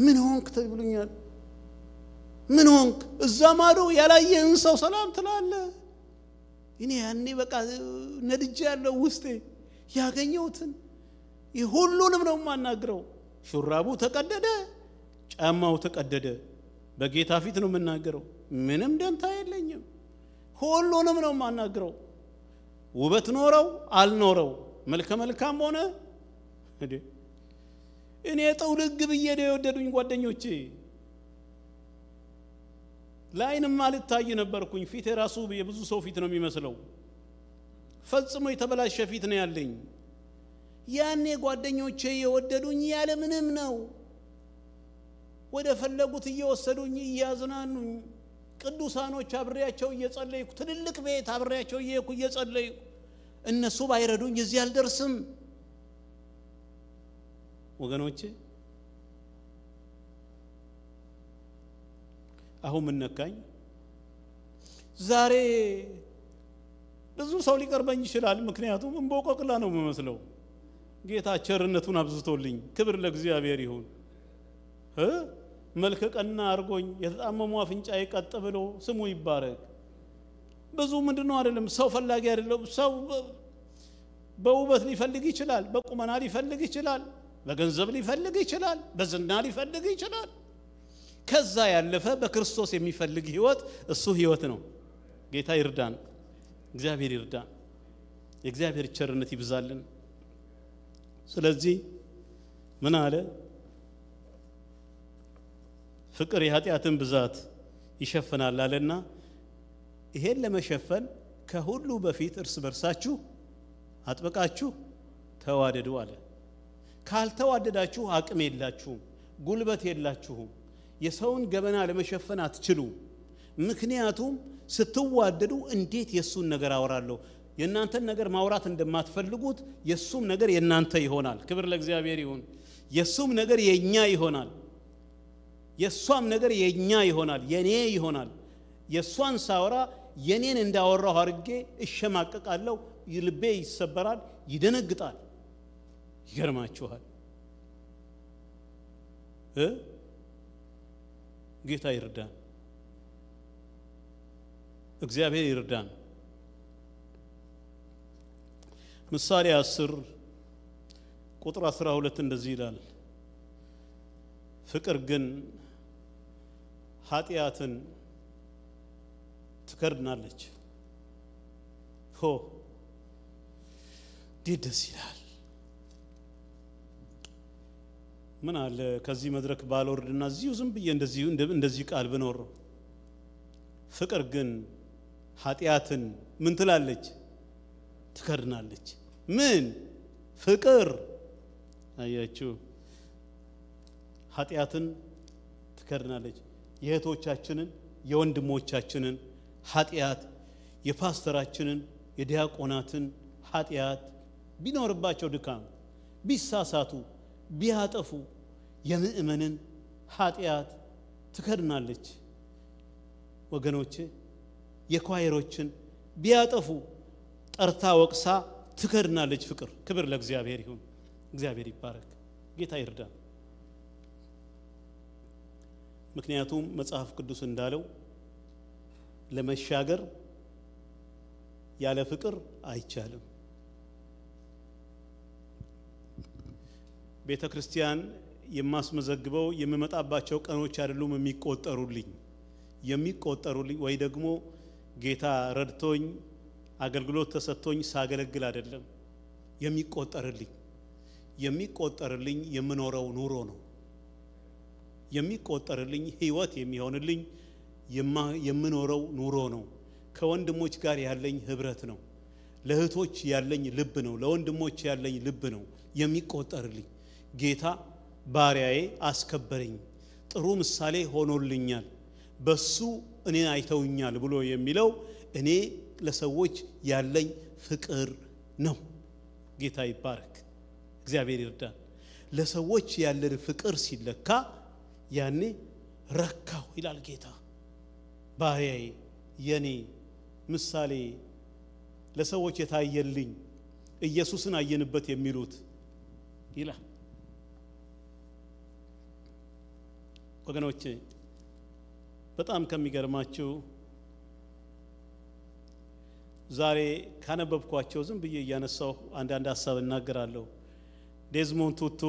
ምን ሆንክ ተብሉኛል ምን ሆንክ እዛ ማዶ ያላየህን ሰው ሰላም ትላለ እኔ ያኔ በቃ ነድጃ ያለው ውስጤ ያገኘሁትን ሁሉንም ነው የማናግረው ሹራቡ ተቀደደ ጫማው ተቀደደ በጌታ ፊት ነው የምናገረው ምንም ደንታ የለኝም ሁሉንም ነው የማናግረው ውበት ኖረው አልኖረው መልከ መልካም ሆነ እኔ ጥውልግ ብዬ ነው የወደዱኝ ጓደኞቼ ለአይንም አልታይ ነበርኩኝ ፊት የራሱ የብዙ ሰው ፊት ነው የሚመስለው ፈጽሞ የተበላሸ ፊት ነው ያለኝ ያኔ ጓደኞቼ የወደዱኝ ያለ ምንም ነው ወደ ፈለጉት እየወሰዱኝ እያዝናኑኝ ቅዱሳኖች አብሬያቸው እየጸለይኩ ትልልቅ ቤት አብሬያቸው እየሄድኩ እየጸለይኩ እነሱ ባይረዱኝ እዚህ አልደርስም ወገኖቼ አሁን ምን ነካኝ ዛሬ ብዙ ሰው ሊቀርበኝ ይችላል ምክንያቱም እንቦቆቅላ ነው የምመስለው ጌታ ቸርነቱን አብዝቶልኝ ክብር ለእግዚአብሔር ይሁን መልክ ቀና አርጎኝ የተጣመሙ አፍንጫዬ ቀጥ ብሎ ስሙ ይባረክ ብዙ ምንድን ነው አይደለም ሰው ፈላጊ አይደለም ሰው በውበት ሊፈልግ ይችላል በቁመና ሊፈልግ ይችላል በገንዘብ ሊፈልግ ይችላል በዝና ሊፈልግ ይችላል ከዛ ያለፈ በክርስቶስ የሚፈልግ ህይወት እሱ ህይወት ነው ጌታ ይርዳን እግዚአብሔር ይርዳን የእግዚአብሔር ቸርነት ይብዛልን ስለዚህ ምን አለ ፍቅር የኃጢአትን ብዛት ይሸፍናል አለና ይሄን ለመሸፈን ከሁሉ በፊት እርስ በርሳችሁ አጥብቃችሁ ተዋደዱ አለ። ካልተዋደዳችሁ አቅም የላችሁም፣ ጉልበት የላችሁም፣ የሰውን ገበና ለመሸፈን አትችሉም። ምክንያቱም ስትዋደዱ እንዴት የእሱን ነገር አወራለሁ? የእናንተን ነገር ማውራት እንደማትፈልጉት የእሱም ነገር የእናንተ ይሆናል። ክብር ለእግዚአብሔር ይሁን። የእሱም ነገር የእኛ ይሆናል። የእሷም ነገር የእኛ ይሆናል የኔ ይሆናል የእሷን ሳወራ የኔን እንዳወራሁ አድርጌ እሸማቀቃለሁ ልቤ ይሰበራል ይደነግጣል ይገርማችኋል ጌታ ይርዳን እግዚአብሔር ይርዳን ምሳሌ አስር ቁጥር አስራ ሁለት እንደዚህ ይላል ፍቅር ግን ኃጢአትን ትከድናለች። ሆ እንዴት ደስ ይላል! ምን አለ ከዚህ መድረክ ባልወርድና እዚሁ ዝም ብዬ እንደዚሁ እንደዚህ ቃል ብኖር። ፍቅር ግን ኃጢአትን ምን ትላለች? ትከድናለች። ምን ፍቅር አያችሁ፣ ኃጢአትን ትከድናለች። የእህቶቻችንን የወንድሞቻችንን ኃጢአት የፓስተራችንን የዲያቆናትን ኃጢአት ቢኖርባቸው ድካም ቢሳሳቱ ቢያጠፉ የምእመንን ኃጢአት ትከድናለች ወገኖች የኳየሮችን ቢያጠፉ ጠርታ ወቅሳ ትከድናለች ፍቅር ክብር ለእግዚአብሔር ይሁን እግዚአብሔር ይባረክ ጌታ ይርዳል ምክንያቱም መጽሐፍ ቅዱስ እንዳለው ለመሻገር ያለ ፍቅር አይቻልም። ቤተ ክርስቲያን የማስመዘግበው የምመጣባቸው ቀኖች አይደሉም የሚቆጠሩልኝ የሚቆጠሩልኝ ወይ ደግሞ ጌታ ረድቶኝ አገልግሎት ተሰጥቶኝ ሳገለግል አይደለም የሚቆጠርልኝ የሚቆጠርልኝ የምኖረው ኑሮ ነው። የሚቆጠርልኝ ህይወት የሚሆንልኝ የምኖረው ኑሮ ነው። ከወንድሞች ጋር ያለኝ ህብረት ነው። ለእህቶች ያለኝ ልብ ነው። ለወንድሞች ያለኝ ልብ ነው የሚቆጠርልኝ። ጌታ ባሪያዬ አስከበረኝ፣ ጥሩ ምሳሌ ሆኖልኛል፣ በሱ እኔን አይተውኛል ብሎ የሚለው እኔ ለሰዎች ያለኝ ፍቅር ነው። ጌታ ይባረክ። እግዚአብሔር ይርዳን። ለሰዎች ያለን ፍቅር ሲለካ ያኔ ረካሁ ይላል ጌታ ባህያዬ የኔ ምሳሌ ለሰዎች የታየልኝ ኢየሱስን አየንበት የሚሉት ይላል ወገኖቼ በጣም ከሚገርማችሁ ዛሬ ካነበብኳቸው ዝም ብዬ እያነሳሁ አንዳንድ ሀሳብ እናገራለሁ ዴዝሞን ቱቱ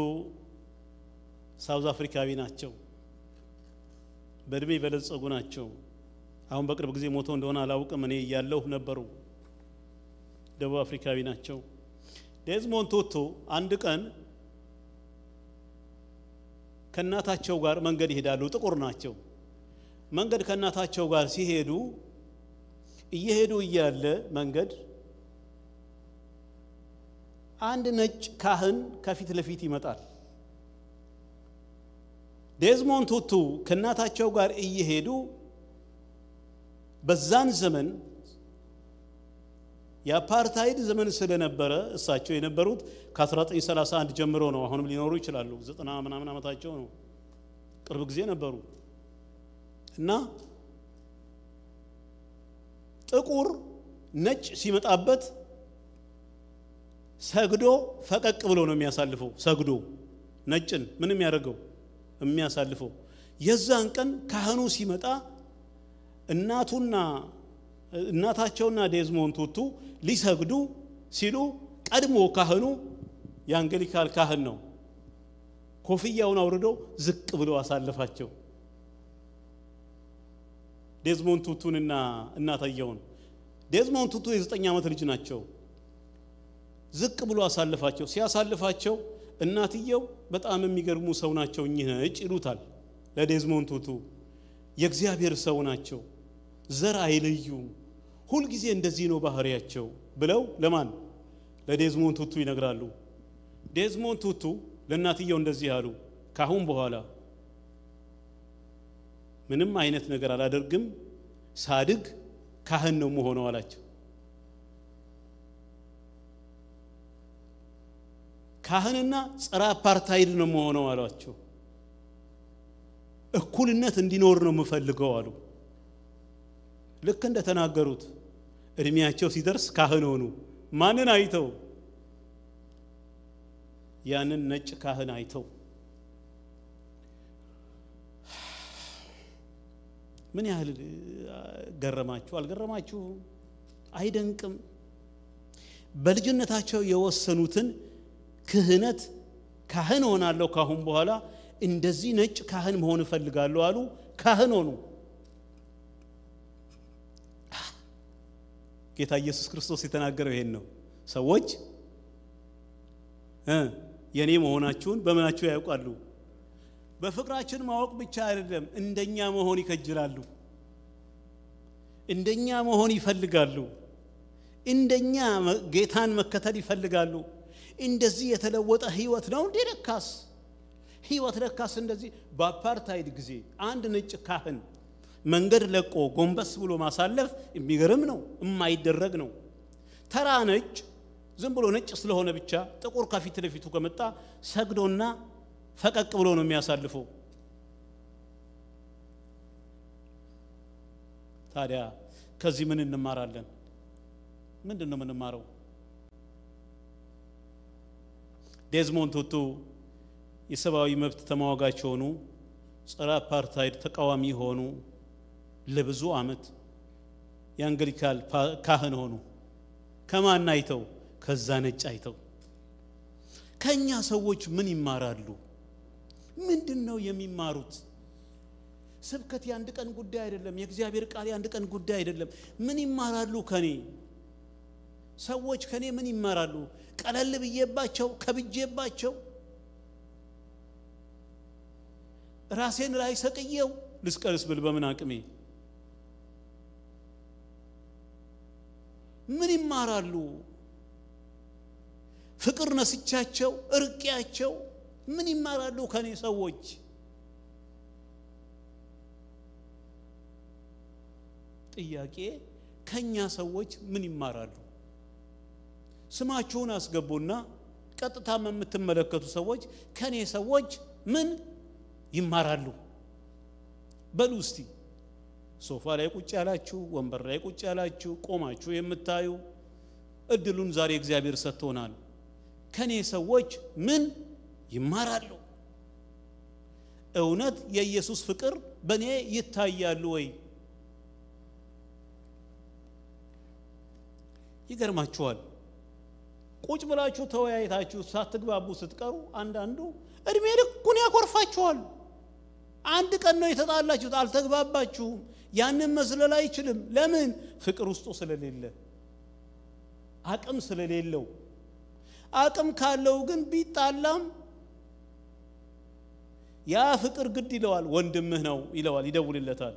ሳውዝ አፍሪካዊ ናቸው በእድሜ የበለጸጉ ናቸው። አሁን በቅርብ ጊዜ ሞተው እንደሆነ አላውቅም። እኔ እያለሁ ነበሩ። ደቡብ አፍሪካዊ ናቸው። ዴዝሞንድ ቱቱ አንድ ቀን ከእናታቸው ጋር መንገድ ይሄዳሉ። ጥቁር ናቸው። መንገድ ከእናታቸው ጋር ሲሄዱ እየሄዱ እያለ መንገድ አንድ ነጭ ካህን ከፊት ለፊት ይመጣል። ዴዝሞንድ ቱቱ ከእናታቸው ጋር እየሄዱ በዛን ዘመን የአፓርታይድ ዘመን ስለነበረ እሳቸው የነበሩት ከ1931 ጀምሮ ነው። አሁንም ሊኖሩ ይችላሉ። ዘጠና ምናምን ዓመታቸው ነው። ቅርብ ጊዜ ነበሩ እና ጥቁር ነጭ ሲመጣበት ሰግዶ ፈቀቅ ብሎ ነው የሚያሳልፈው። ሰግዶ ነጭን ምንም ያደርገው የሚያሳልፈው። የዛን ቀን ካህኑ ሲመጣ እናቱና እናታቸውና ዴዝሞን ቱቱ ሊሰግዱ ሲሉ ቀድሞ ካህኑ የአንግሊካል ካህን ነው። ኮፍያውን አውርዶ ዝቅ ብሎ አሳለፋቸው። ዴዝሞን ቱቱንና እናታየውን ዴዝሞን ቱቱ የዘጠኝ ዓመት ልጅ ናቸው። ዝቅ ብሎ አሳልፋቸው ሲያሳልፋቸው እናትየው በጣም የሚገርሙ ሰው ናቸው እኚህ ነጭ ይሉታል ለዴዝሞን ቱቱ የእግዚአብሔር ሰው ናቸው ዘር አይለዩም ሁልጊዜ እንደዚህ ነው ባህሪያቸው ብለው ለማን ለዴዝሞን ቱቱ ይነግራሉ ዴዝሞን ቱቱ ለእናትየው እንደዚህ አሉ ካሁን በኋላ ምንም አይነት ነገር አላደርግም ሳድግ ካህን ነው መሆነው አላቸው ካህንና ጸረ አፓርታይድ ነው መሆነው አሏቸው። እኩልነት እንዲኖር ነው የምፈልገው አሉ። ልክ እንደተናገሩት እድሜያቸው ሲደርስ ካህን ሆኑ። ማንን አይተው? ያንን ነጭ ካህን አይተው ምን ያህል ገረማችሁ? አልገረማችሁም? አይደንቅም? በልጅነታቸው የወሰኑትን ክህነት ካህን ሆናለሁ ካሁን በኋላ እንደዚህ ነጭ ካህን መሆን እፈልጋለሁ አሉ ካህን ሆኑ ጌታ ኢየሱስ ክርስቶስ የተናገረው ይሄን ነው ሰዎች የኔ መሆናችሁን በምናችሁ ያውቃሉ በፍቅራችን ማወቅ ብቻ አይደለም እንደኛ መሆን ይከጅላሉ እንደኛ መሆን ይፈልጋሉ እንደኛ ጌታን መከተል ይፈልጋሉ እንደዚህ የተለወጠ ህይወት ነው እንዴ ለካስ ህይወት ለካስ እንደዚህ በአፓርታይድ ጊዜ አንድ ነጭ ካህን መንገድ ለቆ ጎንበስ ብሎ ማሳለፍ የሚገርም ነው የማይደረግ ነው ተራ ነጭ ዝም ብሎ ነጭ ስለሆነ ብቻ ጥቁር ከፊት ለፊቱ ከመጣ ሰግዶና ፈቀቅ ብሎ ነው የሚያሳልፈው ታዲያ ከዚህ ምን እንማራለን ምንድን ነው የምንማረው ዴዝሞንድ ቱቱ የሰብአዊ መብት ተሟጋች የሆኑ ጸረ አፓርታይድ ተቃዋሚ ሆኑ ለብዙ ዓመት የአንግሊካል ካህን ሆኑ። ከማን አይተው? ከዛ ነጭ አይተው። ከእኛ ሰዎች ምን ይማራሉ? ምንድን ነው የሚማሩት? ስብከት የአንድ ቀን ጉዳይ አይደለም። የእግዚአብሔር ቃል የአንድ ቀን ጉዳይ አይደለም። ምን ይማራሉ ከኔ? ሰዎች ከኔ ምን ይማራሉ? ቀለል ብዬባቸው ከብጄባቸው ራሴን ላይ ሰቅየው ልስቀልስ ብል በምን አቅሜ ምን ይማራሉ? ፍቅር ነስቻቸው እርቂያቸው ምን ይማራሉ ከኔ ሰዎች? ጥያቄ ከኛ ሰዎች ምን ይማራሉ? ስማችሁን አስገቡና ቀጥታም የምትመለከቱ ሰዎች ከኔ ሰዎች ምን ይማራሉ በሉ እስቲ ሶፋ ላይ ቁጭ ያላችሁ ወንበር ላይ ቁጭ ያላችሁ ቆማችሁ የምታዩ እድሉን ዛሬ እግዚአብሔር ሰጥቶናል ከኔ ሰዎች ምን ይማራሉ እውነት የኢየሱስ ፍቅር በእኔ ይታያሉ ወይ ይገርማችኋል ቁጭ ብላችሁ ተወያይታችሁ ሳትግባቡ ስትቀሩ አንዳንዱ እድሜ ልኩን ያኮርፋችኋል አንድ ቀን ነው የተጣላችሁት አልተግባባችሁም ያንን መስለል አይችልም ለምን ፍቅር ውስጡ ስለሌለ አቅም ስለሌለው አቅም ካለው ግን ቢጣላም ያ ፍቅር ግድ ይለዋል ወንድምህ ነው ይለዋል ይደውልለታል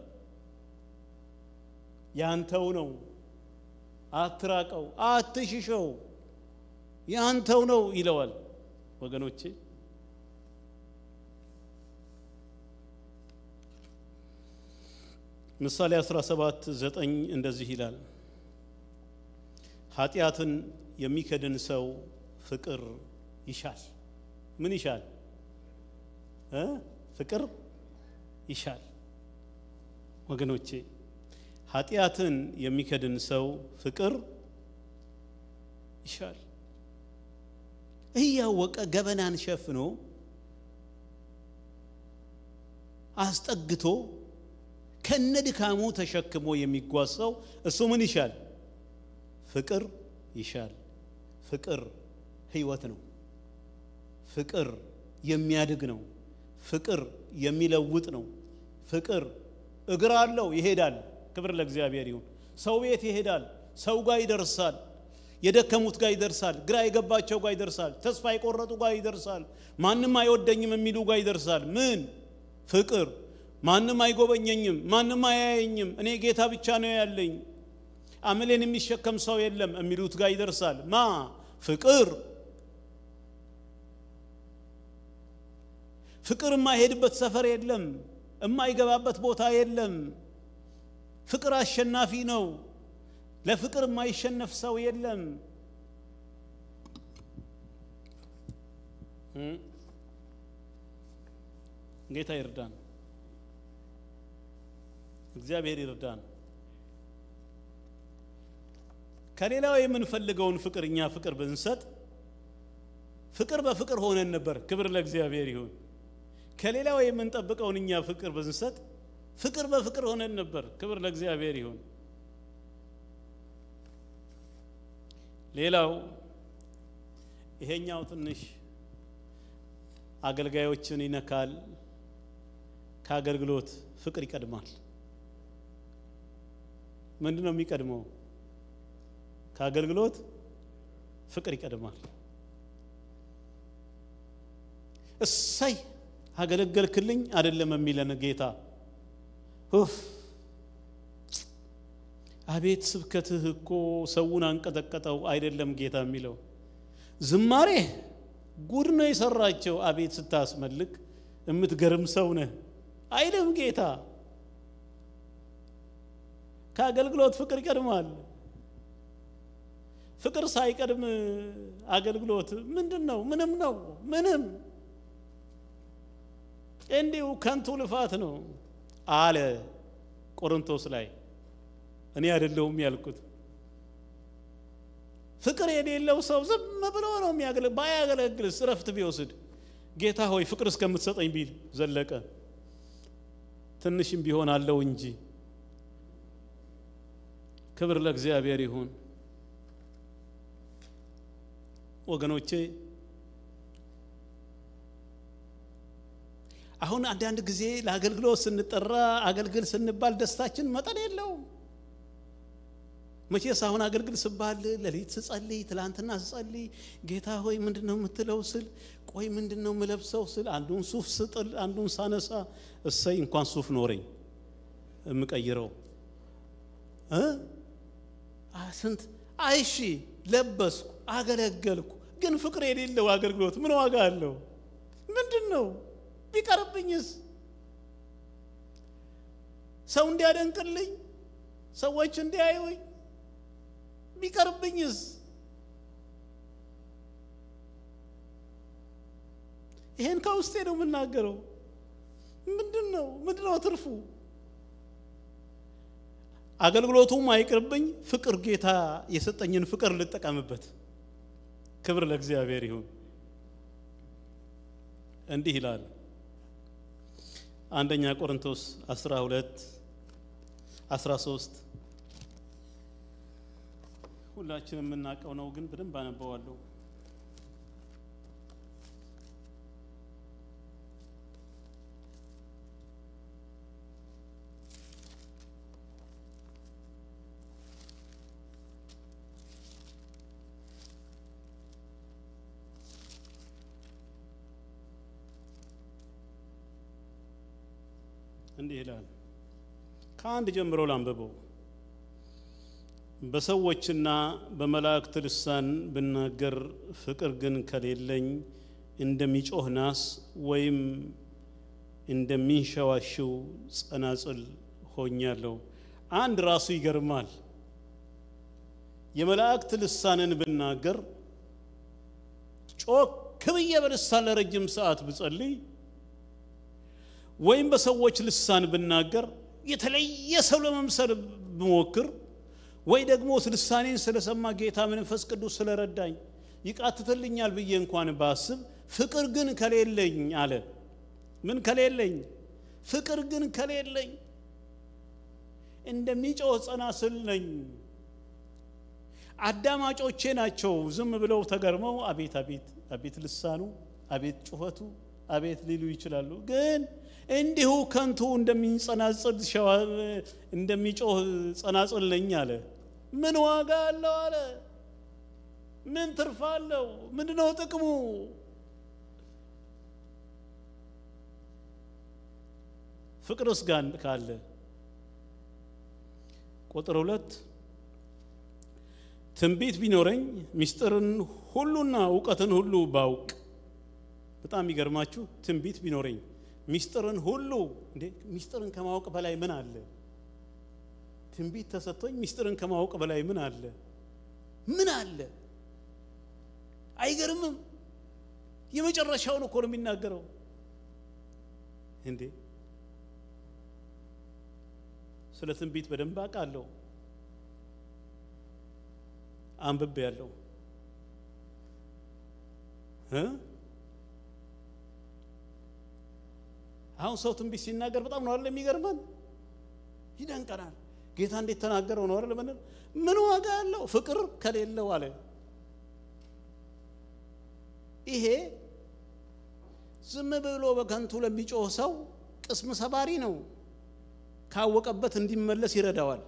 ያንተው ነው አትራቀው አትሽሸው ያንተው ነው ይለዋል ወገኖቼ ምሳሌ 17 9 እንደዚህ ይላል ኃጢአትን የሚከድን ሰው ፍቅር ይሻል ምን ይሻል ፍቅር ይሻል ወገኖቼ ኃጢአትን የሚከድን ሰው ፍቅር ይሻል እያወቀ ገበናን ሸፍኖ አስጠግቶ ከነ ድካሙ ተሸክሞ የሚጓዝ ሰው እሱ ምን ይሻል? ፍቅር ይሻል። ፍቅር ህይወት ነው። ፍቅር የሚያድግ ነው። ፍቅር የሚለውጥ ነው። ፍቅር እግር አለው፣ ይሄዳል። ክብር ለእግዚአብሔር ይሁን። ሰው ቤት ይሄዳል፣ ሰው ጋር ይደርሳል። የደከሙት ጋር ይደርሳል። ግራ የገባቸው ጋር ይደርሳል። ተስፋ የቆረጡ ጋር ይደርሳል። ማንም አይወደኝም የሚሉ ጋር ይደርሳል። ምን ፍቅር! ማንም አይጎበኘኝም፣ ማንም አያየኝም፣ እኔ ጌታ ብቻ ነው ያለኝ፣ አመሌን የሚሸከም ሰው የለም የሚሉት ጋር ይደርሳል። ማ ፍቅር! ፍቅር የማይሄድበት ሰፈር የለም፣ የማይገባበት ቦታ የለም። ፍቅር አሸናፊ ነው። ለፍቅር የማይሸነፍ ሰው የለም። ጌታ ይርዳን፣ እግዚአብሔር ይርዳን። ከሌላው የምንፈልገውን ፍቅር እኛ ፍቅር ብንሰጥ ፍቅር በፍቅር ሆነን ነበር። ክብር ለእግዚአብሔር ይሁን። ከሌላው የምንጠብቀውን እኛ ፍቅር ብንሰጥ ፍቅር በፍቅር ሆነን ነበር። ክብር ለእግዚአብሔር ይሁን። ሌላው ይሄኛው ትንሽ አገልጋዮችን ይነካል። ከአገልግሎት ፍቅር ይቀድማል። ምንድን ነው የሚቀድመው? ከአገልግሎት ፍቅር ይቀድማል። እሰይ አገለገልክልኝ አይደለም የሚለን ጌታ ሁፍ አቤት ስብከትህ እኮ ሰውን አንቀጠቀጠው አይደለም ጌታ የሚለው ዝማሬ ጉድ ነው የሰራቸው አቤት ስታስመልክ የምትገርም ሰው ነህ አይልም ጌታ ከአገልግሎት ፍቅር ይቀድማል ፍቅር ሳይቀድም አገልግሎት ምንድን ነው ምንም ነው ምንም እንዲሁ ከንቱ ልፋት ነው አለ ቆሮንቶስ ላይ እኔ አይደለሁም ያልኩት። ፍቅር የሌለው ሰው ዝም ብሎ ነው የሚያገለግል። ባያገለግልስ እረፍት ቢወስድ ጌታ ሆይ ፍቅር እስከምትሰጠኝ ቢል ዘለቀ ትንሽም ቢሆን አለው እንጂ። ክብር ለእግዚአብሔር ይሁን። ወገኖቼ አሁን አንዳንድ ጊዜ ለአገልግሎት ስንጠራ አገልግል ስንባል ደስታችን መጠን የለውም። መቼስ አሁን አገልግል ስባል ለሊት ስጸልይ ትላንትና ስጸልይ ጌታ ሆይ ምንድን ነው የምትለው ስል ቆይ ምንድን ነው የምለብሰው ስል አንዱን ሱፍ ስጥል አንዱን ሳነሳ እሰይ እንኳን ሱፍ ኖረኝ የምቀይረው ስንት አይሺ ለበስኩ አገለገልኩ ግን ፍቅር የሌለው አገልግሎት ምን ዋጋ አለው ምንድን ነው ቢቀርብኝስ ሰው እንዲያደንቅልኝ ሰዎች እንዲያዩኝ ቢቀርብኝስ? ይሄን ከውስጤ ነው የምናገረው። ምንድን ነው ምንድን ነው ትርፉ? አገልግሎቱም አይቅርብኝ፣ ፍቅር ጌታ የሰጠኝን ፍቅር ልጠቀምበት። ክብር ለእግዚአብሔር ይሁን። እንዲህ ይላል አንደኛ ቆሮንቶስ 12 13 ሁላችንም የምናውቀው ነው፣ ግን በደንብ አነበዋለሁ። እንዲህ ይላል። ከአንድ ጀምሮ ላንብበው። በሰዎችና በመላእክት ልሳን ብናገር ፍቅር ግን ከሌለኝ እንደሚጮህ ናስ ወይም እንደሚንሸዋሽው ጸናጽል ሆኛለሁ። አንድ ራሱ ይገርማል። የመላእክት ልሳንን ብናገር ጮክ ብዬ በልሳን ለረጅም ሰዓት ብጸልይ ወይም በሰዎች ልሳን ብናገር የተለየ ሰው ለመምሰል ብሞክር ወይ ደግሞ ስልሳኔን ስለሰማ ጌታ መንፈስ ቅዱስ ስለረዳኝ ይቃትትልኛል ብዬ እንኳን ባስብ ፍቅር ግን ከሌለኝ አለ ምን ከሌለኝ ፍቅር ግን ከሌለኝ እንደሚጮህ ጸናጽል ነኝ አዳማጮቼ ናቸው ዝም ብለው ተገርመው አቤት አቤት አቤት ልሳኑ አቤት ጩኸቱ አቤት ሊሉ ይችላሉ ግን እንዲሁ ከንቱ እንደሚጸናጽል እንደሚጮህ ጸናጽል ነኝ አለ ምን ዋጋ አለው አለ ምን ትርፍ አለው ምንድነው ጥቅሙ ፍቅርስ ጋር ካለ ቁጥር ሁለት ትንቢት ቢኖረኝ ምስጢርን ሁሉና እውቀትን ሁሉ ባውቅ በጣም ይገርማችሁ ትንቢት ቢኖረኝ ምስጢርን ሁሉ እንዴ ምስጢርን ከማወቅ በላይ ምን አለ ትንቢት ተሰጥቶኝ ሚስጥርን ከማወቅ በላይ ምን አለ ምን አለ አይገርምም የመጨረሻውን እኮ ነው የሚናገረው እንዴ ስለ ትንቢት በደንብ አቃለሁ አንብብ ያለው አሁን ሰው ትንቢት ሲናገር በጣም ነው አለ የሚገርመን ይደንቀናል ጌታ እንዴት ተናገረው ነው አይደል? ምን ምን ዋጋ ያለው ፍቅር ከሌለው አለ። ይሄ ዝም ብሎ በከንቱ ለሚጮህ ሰው ቅስም ሰባሪ ነው። ካወቀበት እንዲመለስ ይረዳዋል።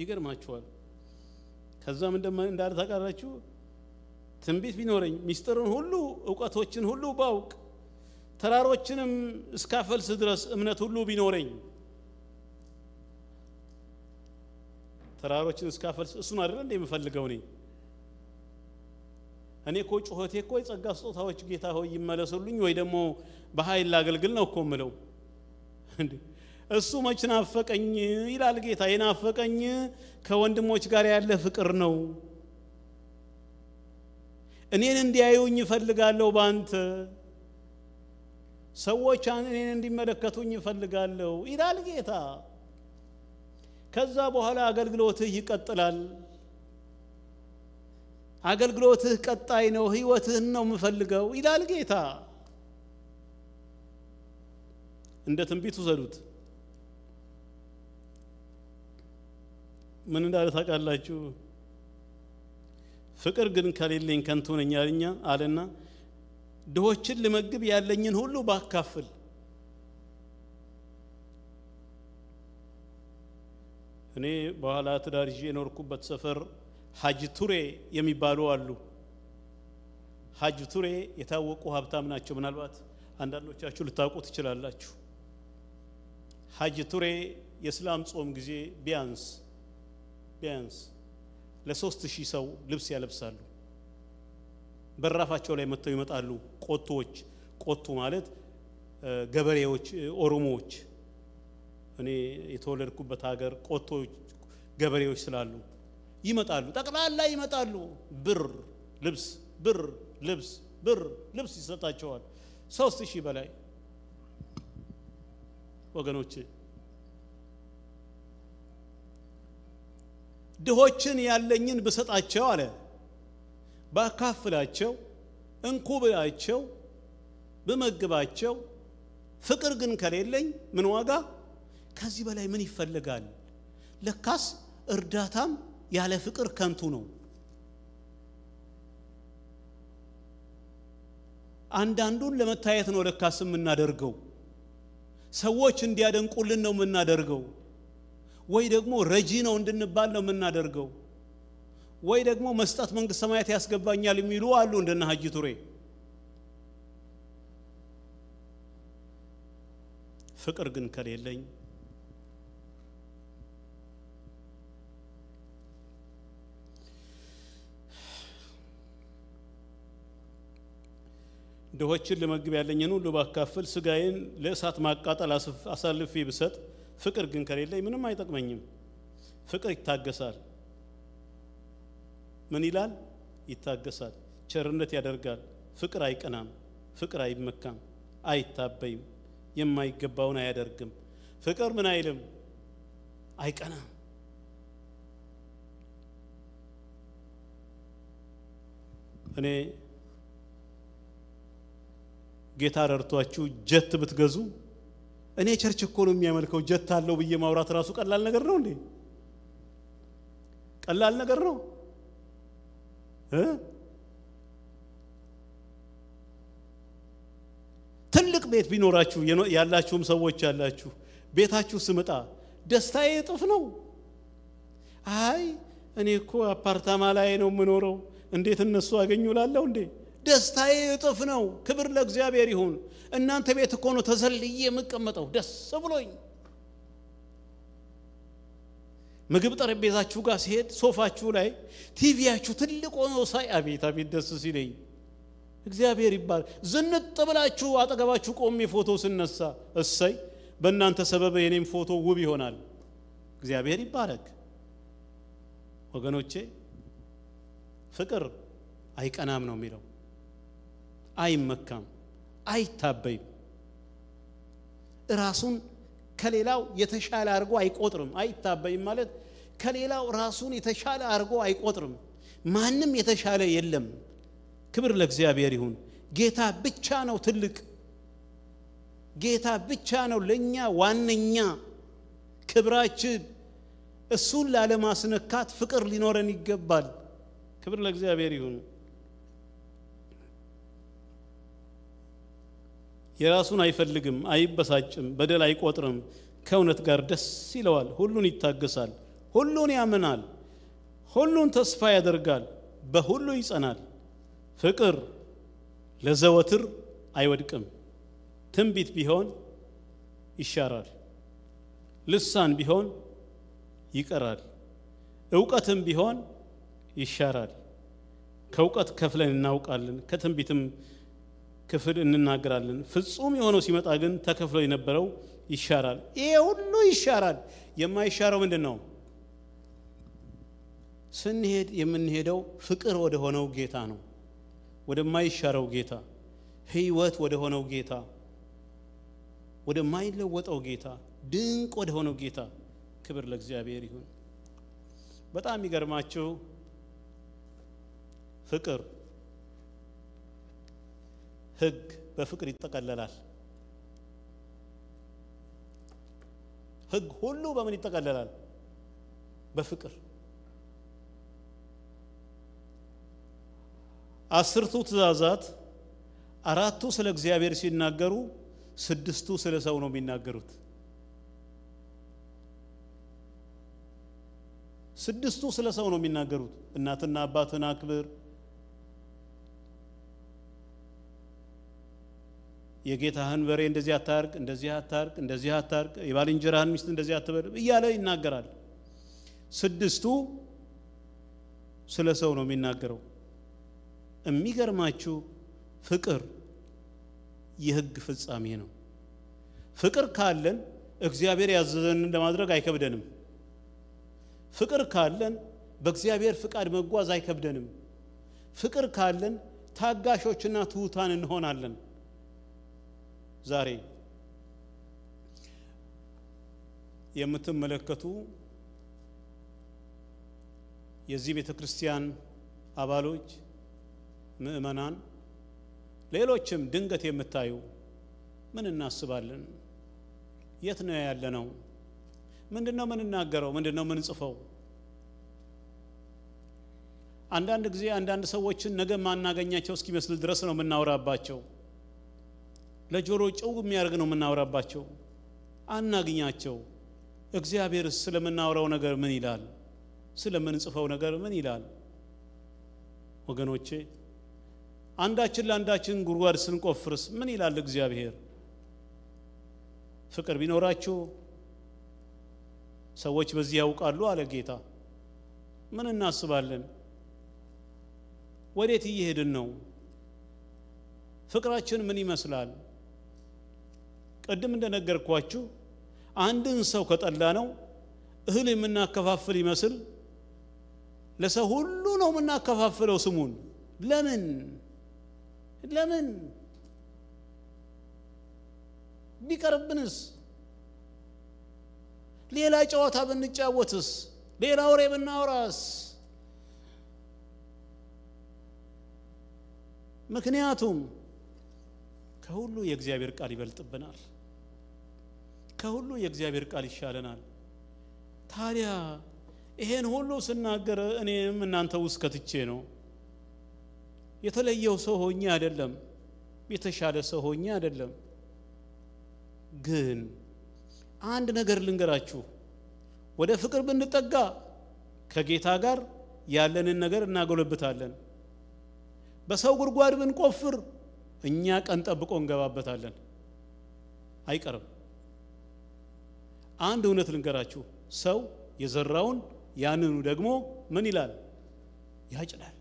ይገርማችኋል። ከዛም እንዳለ ታውቃላችሁ፣ ትንቢት ቢኖረኝ ሚስጥርን ሁሉ እውቀቶችን ሁሉ ባውቅ ተራሮችንም እስካፈልስ ድረስ እምነት ሁሉ ቢኖረኝ ተራሮችን እስካፈልስ እሱን አይደለ እንደ የምፈልገው ነኝ እኔ እኮ ጩኸቴ እኮ የጸጋ ስጦታዎች ጌታ ሆይ ይመለሱልኝ ወይ ደግሞ በኃይል ላገልግል ነው እኮ ምለው እሱ መች ናፈቀኝ ይላል ጌታ የናፈቀኝ ከወንድሞች ጋር ያለ ፍቅር ነው እኔን እንዲያዩኝ ይፈልጋለሁ ባንተ ሰዎች እኔን እንዲመለከቱኝ ይፈልጋለሁ ይላል ጌታ ከዛ በኋላ አገልግሎትህ ይቀጥላል። አገልግሎትህ ቀጣይ ነው። ህይወትህን ነው የምፈልገው ይላል ጌታ። እንደ ትንቢት ውሰዱት። ምን እንዳለ ታውቃላችሁ? ፍቅር ግን ከሌለኝ ከንቱ ነኝ አለና ድሆችን ልመግብ ያለኝን ሁሉ ባካፍል እኔ በኋላ ትዳር ይዤ የኖርኩበት ሰፈር ሀጅ ቱሬ የሚባሉ አሉ ሀጅ ቱሬ የታወቁ ሀብታም ናቸው ምናልባት አንዳንዶቻችሁ ልታውቁ ትችላላችሁ ሀጅ ቱሬ የእስላም ጾም ጊዜ ቢያንስ ቢያንስ ለሶስት ሺህ ሰው ልብስ ያለብሳሉ በራፋቸው ላይ መጥተው ይመጣሉ ቆቶዎች ቆቶ ማለት ገበሬዎች ኦሮሞዎች እኔ የተወለድኩበት ሀገር ቆቶች፣ ገበሬዎች ስላሉ ይመጣሉ፣ ጠቅላላ ይመጣሉ። ብር ልብስ፣ ብር ልብስ፣ ብር ልብስ ይሰጣቸዋል። ሶስት ሺህ በላይ ወገኖቼ ድሆችን ያለኝን ብሰጣቸው አለ ባካፍላቸው እንኩ ብላቸው ብመግባቸው ፍቅር ግን ከሌለኝ ምን ዋጋ ከዚህ በላይ ምን ይፈልጋል ለካስ እርዳታም ያለ ፍቅር ከንቱ ነው አንዳንዱን ለመታየት ነው ለካስ የምናደርገው ሰዎች እንዲያደንቁልን ነው የምናደርገው ወይ ደግሞ ረጂ ነው እንድንባል ነው የምናደርገው ወይ ደግሞ መስጠት መንግስት ሰማያት ያስገባኛል የሚሉ አሉ እንደነ ሀጂ ቱሬ ፍቅር ግን ከሌለኝ ድሆችን ለመግብ ያለኝን ሁሉ ባካፍል ስጋዬን ለእሳት ማቃጠል አሳልፌ ብሰጥ ፍቅር ግን ከሌለኝ ምንም አይጠቅመኝም ፍቅር ይታገሳል ምን ይላል ይታገሳል ቸርነት ያደርጋል ፍቅር አይቀናም ፍቅር አይመካም አይታበይም የማይገባውን አያደርግም ፍቅር ምን አይልም አይቀናም እኔ ጌታ ረድቷችሁ ጀት ብትገዙ እኔ ቸርች እኮ ነው የሚያመልከው ጀት አለው ብዬ ማውራት ራሱ ቀላል ነገር ነው እንዴ? ቀላል ነገር ነው ትልቅ ቤት ቢኖራችሁ ያላችሁም ሰዎች ያላችሁ ቤታችሁ ስመጣ ደስታዬ እጥፍ ነው። አይ እኔ እኮ አፓርታማ ላይ ነው የምኖረው እንዴት እነሱ አገኙ ላለው እንዴ ደስታዬ እጥፍ ነው። ክብር ለእግዚአብሔር ይሁን። እናንተ ቤት እኮ ነው ተዘልዬ የምቀመጠው ደስ ብሎኝ። ምግብ ጠረጴዛችሁ ጋር ሲሄድ ሶፋችሁ ላይ ቲቪያችሁ ትልቅ ሆኖ ሳይ አቤት አቤት ደስ ሲለኝ እግዚአብሔር ይባል። ዝንጥ ብላችሁ አጠገባችሁ ቆሜ ፎቶ ስነሳ እሰይ በእናንተ ሰበብ የኔም ፎቶ ውብ ይሆናል። እግዚአብሔር ይባረክ ወገኖቼ። ፍቅር አይቀናም ነው የሚለው አይመካም፣ አይታበይም። ራሱን ከሌላው የተሻለ አድርጎ አይቆጥርም። አይታበይም ማለት ከሌላው ራሱን የተሻለ አድርጎ አይቆጥርም። ማንም የተሻለ የለም። ክብር ለእግዚአብሔር ይሁን። ጌታ ብቻ ነው ትልቅ። ጌታ ብቻ ነው ለእኛ ዋነኛ ክብራችን። እሱን ላለማስነካት ፍቅር ሊኖረን ይገባል። ክብር ለእግዚአብሔር ይሁን። የራሱን አይፈልግም፣ አይበሳጭም፣ በደል አይቆጥርም። ከእውነት ጋር ደስ ይለዋል። ሁሉን ይታገሳል፣ ሁሉን ያምናል፣ ሁሉን ተስፋ ያደርጋል፣ በሁሉ ይጸናል። ፍቅር ለዘወትር አይወድቅም። ትንቢት ቢሆን ይሻራል፣ ልሳን ቢሆን ይቀራል፣ እውቀትም ቢሆን ይሻራል። ከእውቀት ከፍለን እናውቃለን፣ ከትንቢትም ክፍል እንናገራለን ፍጹም የሆነው ሲመጣ ግን ተከፍሎ የነበረው ይሻራል ይሄ ሁሉ ይሻራል የማይሻረው ምንድን ነው ስንሄድ የምንሄደው ፍቅር ወደ ሆነው ጌታ ነው ወደማይሻረው ጌታ ህይወት ወደ ሆነው ጌታ ወደማይለወጠው ጌታ ድንቅ ወደ ሆነው ጌታ ክብር ለእግዚአብሔር ይሁን በጣም ይገርማችሁ ፍቅር ህግ በፍቅር ይጠቀለላል ህግ ሁሉ በምን ይጠቀለላል በፍቅር አስርቱ ትእዛዛት አራቱ ስለ እግዚአብሔር ሲናገሩ ስድስቱ ስለ ሰው ነው የሚናገሩት ስድስቱ ስለ ሰው ነው የሚናገሩት እናትና አባትን አክብር የጌታህን በሬ እንደዚህ አታርቅ፣ እንደዚህ አታርቅ፣ እንደዚህ አታርቅ፣ የባልንጀራህን ሚስት እንደዚህ አትበል እያለ ይናገራል። ስድስቱ ስለ ሰው ነው የሚናገረው። የሚገርማችሁ ፍቅር የህግ ፍጻሜ ነው። ፍቅር ካለን እግዚአብሔር ያዘዘንን ለማድረግ አይከብደንም። ፍቅር ካለን በእግዚአብሔር ፍቃድ መጓዝ አይከብደንም። ፍቅር ካለን ታጋሾችና ትሑታን እንሆናለን። ዛሬ የምትመለከቱ የዚህ ቤተ ክርስቲያን አባሎች፣ ምእመናን፣ ሌሎችም ድንገት የምታዩ ምን እናስባለን? የት ነው ያለነው? ምንድን ነው ምንናገረው? ምንድን ነው ጽፈው? አንዳንድ ጊዜ አንዳንድ ሰዎችን ነገ ማናገኛቸው እስኪመስል ድረስ ነው የምናወራባቸው። ለጆሮ ጨው የሚያደርግ ነው የምናወራባቸው አናግኛቸው እግዚአብሔር ስለምናወራው ነገር ምን ይላል ስለምንጽፈው ነገር ምን ይላል ወገኖቼ አንዳችን ለአንዳችን ጉድጓድ ስንቆፍርስ ምን ይላል እግዚአብሔር ፍቅር ቢኖራችሁ ሰዎች በዚህ ያውቃሉ አለ ጌታ ምን እናስባለን ወዴት እየሄድን ነው ፍቅራችን ምን ይመስላል ቅድም እንደነገርኳችሁ አንድን ሰው ከጠላ ነው እህል የምናከፋፍል ይመስል ለሰው ሁሉ ነው የምናከፋፍለው ስሙን ለምን ለምን ቢቀርብንስ ሌላ ጨዋታ ብንጫወትስ ሌላ ወሬ ብናወራስ ምክንያቱም ከሁሉ የእግዚአብሔር ቃል ይበልጥብናል ከሁሉ የእግዚአብሔር ቃል ይሻለናል ታዲያ ይሄን ሁሉ ስናገር እኔም እናንተ ውስጥ ከትቼ ነው የተለየው ሰው ሆኜ አይደለም የተሻለ ሰው ሆኜ አይደለም ግን አንድ ነገር ልንገራችሁ ወደ ፍቅር ብንጠጋ ከጌታ ጋር ያለንን ነገር እናጎለብታለን በሰው ጉድጓድ ብንቆፍር እኛ ቀን ጠብቆ እንገባበታለን አይቀርም አንድ እውነት ልንገራችሁ፣ ሰው የዘራውን ያንኑ ደግሞ ምን ይላል ያጭዳል።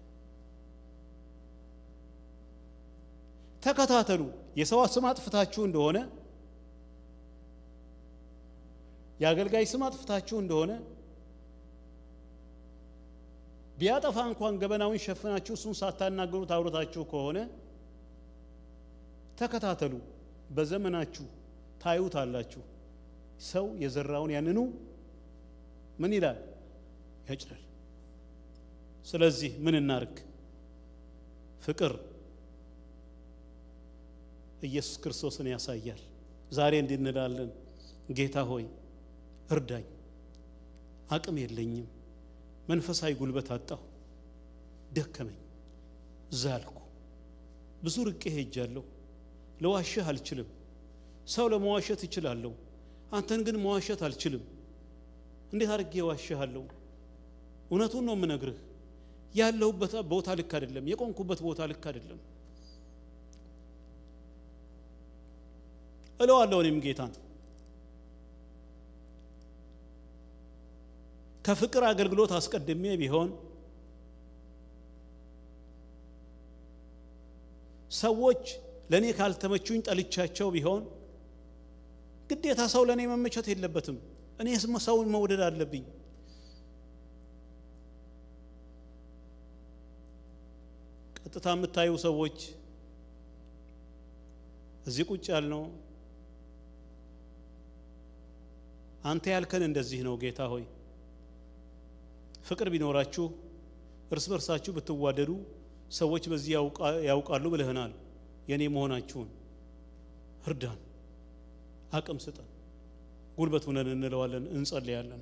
ተከታተሉ። የሰው ስም አጥፍታችሁ እንደሆነ የአገልጋይ ስም አጥፍታችሁ እንደሆነ ቢያጠፋ እንኳን ገበናውን ሸፍናችሁ እሱን ሳታናገሩት አውርታችሁ ከሆነ ተከታተሉ። በዘመናችሁ ታዩታላችሁ። ሰው የዘራውን ያንኑ ምን ይላል ያጭዳል። ስለዚህ ምን እናርግ? ፍቅር ኢየሱስ ክርስቶስን ያሳያል። ዛሬ እንድንላለን፣ ጌታ ሆይ እርዳኝ፣ አቅም የለኝም፣ መንፈሳዊ ጉልበት አጣሁ፣ ደከመኝ፣ ዛልኩ፣ ብዙ ርቄ ሄጃለሁ፣ ለዋሽህ አልችልም፣ ሰው ለመዋሸት እችላለሁ አንተን ግን መዋሸት አልችልም እንዴት አድርጌ ዋሸሃለሁ እውነቱን ነው የምነግርህ ያለሁበት ቦታ ልክ አይደለም የቆንኩበት ቦታ ልክ አይደለም እለዋለሁ እኔም ጌታን ከፍቅር አገልግሎት አስቀድሜ ቢሆን ሰዎች ለእኔ ካልተመቹኝ ጠልቻቸው ቢሆን ግዴታ ሰው ለእኔ መመቸት የለበትም። እኔ ሰውን መውደድ አለብኝ። ቀጥታ የምታዩ ሰዎች እዚህ ቁጭ ያልነው አንተ ያልከን እንደዚህ ነው ጌታ ሆይ። ፍቅር ቢኖራችሁ እርስ በርሳችሁ ብትዋደዱ ሰዎች በዚህ ያውቃሉ ብለህናል። የእኔ መሆናችሁን እርዳን። አቅም ስጠን። ጉልበት ሁነን እንለዋለን፣ እንጸልያለን።